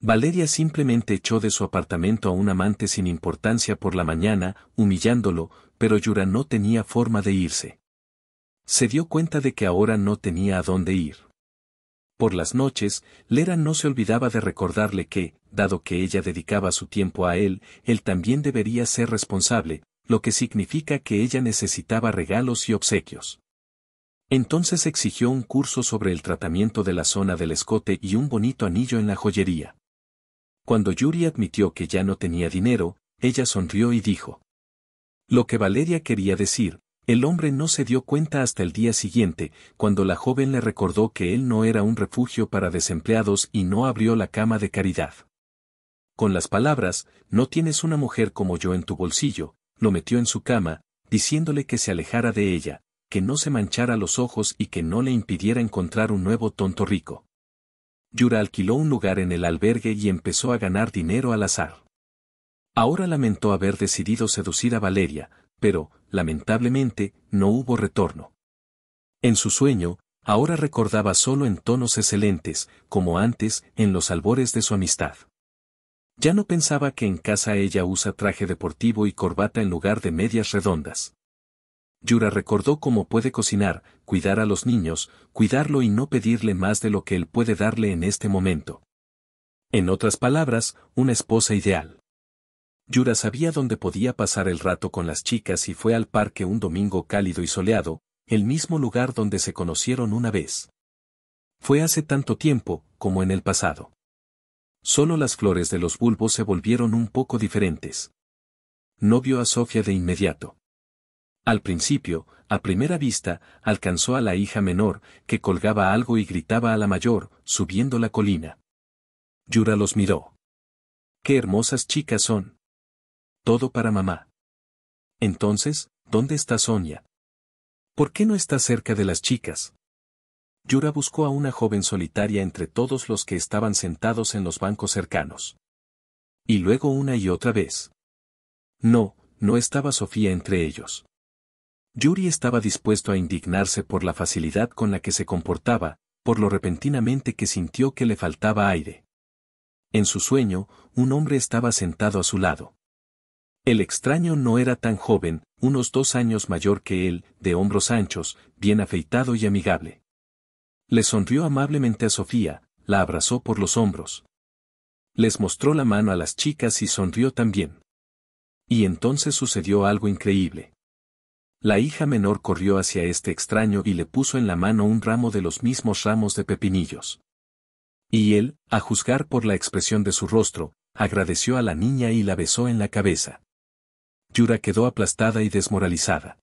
Valeria simplemente echó de su apartamento a un amante sin importancia por la mañana, humillándolo, pero Yura no tenía forma de irse. Se dio cuenta de que ahora no tenía a dónde ir. Por las noches, Lera no se olvidaba de recordarle que, dado que ella dedicaba su tiempo a él, él también debería ser responsable, lo que significa que ella necesitaba regalos y obsequios. Entonces exigió un curso sobre el tratamiento de la zona del escote y un bonito anillo en la joyería. Cuando Yuri admitió que ya no tenía dinero, ella sonrió y dijo. Lo que Valeria quería decir, el hombre no se dio cuenta hasta el día siguiente, cuando la joven le recordó que él no era un refugio para desempleados y no abrió la cama de caridad. Con las palabras, no tienes una mujer como yo en tu bolsillo, lo metió en su cama, diciéndole que se alejara de ella, que no se manchara los ojos y que no le impidiera encontrar un nuevo tonto rico. Yura alquiló un lugar en el albergue y empezó a ganar dinero al azar. Ahora lamentó haber decidido seducir a Valeria, pero, lamentablemente, no hubo retorno. En su sueño, ahora recordaba solo en tonos excelentes, como antes, en los albores de su amistad. Ya no pensaba que en casa ella usa traje deportivo y corbata en lugar de medias redondas. Yura recordó cómo puede cocinar, cuidar a los niños, cuidarlo y no pedirle más de lo que él puede darle en este momento. En otras palabras, una esposa ideal. Yura sabía dónde podía pasar el rato con las chicas y fue al parque un domingo cálido y soleado, el mismo lugar donde se conocieron una vez. Fue hace tanto tiempo, como en el pasado. Solo las flores de los bulbos se volvieron un poco diferentes. No vio a Sofía de inmediato. Al principio, a primera vista, alcanzó a la hija menor, que colgaba algo y gritaba a la mayor, subiendo la colina. Yura los miró. ¡Qué hermosas chicas son! Todo para mamá. Entonces, ¿dónde está Sonia? ¿Por qué no está cerca de las chicas? Yura buscó a una joven solitaria entre todos los que estaban sentados en los bancos cercanos. Y luego una y otra vez. No, no estaba Sofía entre ellos. Yuri estaba dispuesto a indignarse por la facilidad con la que se comportaba, por lo repentinamente que sintió que le faltaba aire. En su sueño, un hombre estaba sentado a su lado. El extraño no era tan joven, unos dos años mayor que él, de hombros anchos, bien afeitado y amigable. Le sonrió amablemente a Sofía, la abrazó por los hombros. Les mostró la mano a las chicas y sonrió también. Y entonces sucedió algo increíble. La hija menor corrió hacia este extraño y le puso en la mano un ramo de los mismos ramos de pepinillos. Y él, a juzgar por la expresión de su rostro, agradeció a la niña y la besó en la cabeza. Yura quedó aplastada y desmoralizada.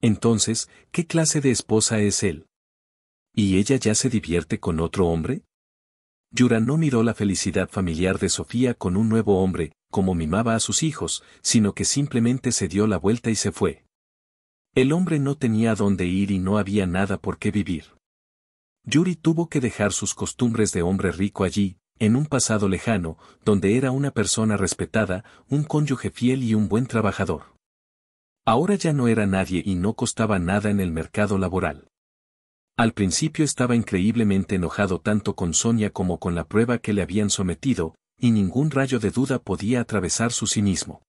Entonces, ¿qué clase de esposa es él? ¿Y ella ya se divierte con otro hombre? Yura no miró la felicidad familiar de Sofía con un nuevo hombre, como mimaba a sus hijos, sino que simplemente se dio la vuelta y se fue. El hombre no tenía dónde ir y no había nada por qué vivir. Yuri tuvo que dejar sus costumbres de hombre rico allí, en un pasado lejano, donde era una persona respetada, un cónyuge fiel y un buen trabajador. Ahora ya no era nadie y no costaba nada en el mercado laboral. Al principio estaba increíblemente enojado tanto con Sonia como con la prueba que le habían sometido, y ningún rayo de duda podía atravesar su cinismo.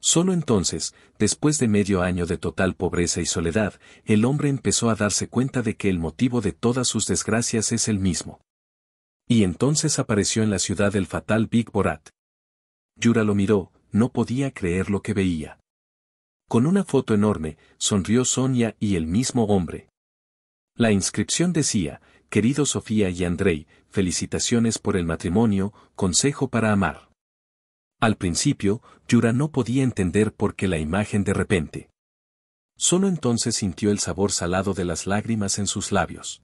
Solo entonces, después de medio año de total pobreza y soledad, el hombre empezó a darse cuenta de que el motivo de todas sus desgracias es el mismo. Y entonces apareció en la ciudad el fatal Big Borat. Yura lo miró, no podía creer lo que veía. Con una foto enorme, sonrió Sonia y el mismo hombre. La inscripción decía, Querido Sofía y Andrei, felicitaciones por el matrimonio, consejo para amar. Al principio, Yura no podía entender por qué la imagen de repente. Solo entonces sintió el sabor salado de las lágrimas en sus labios.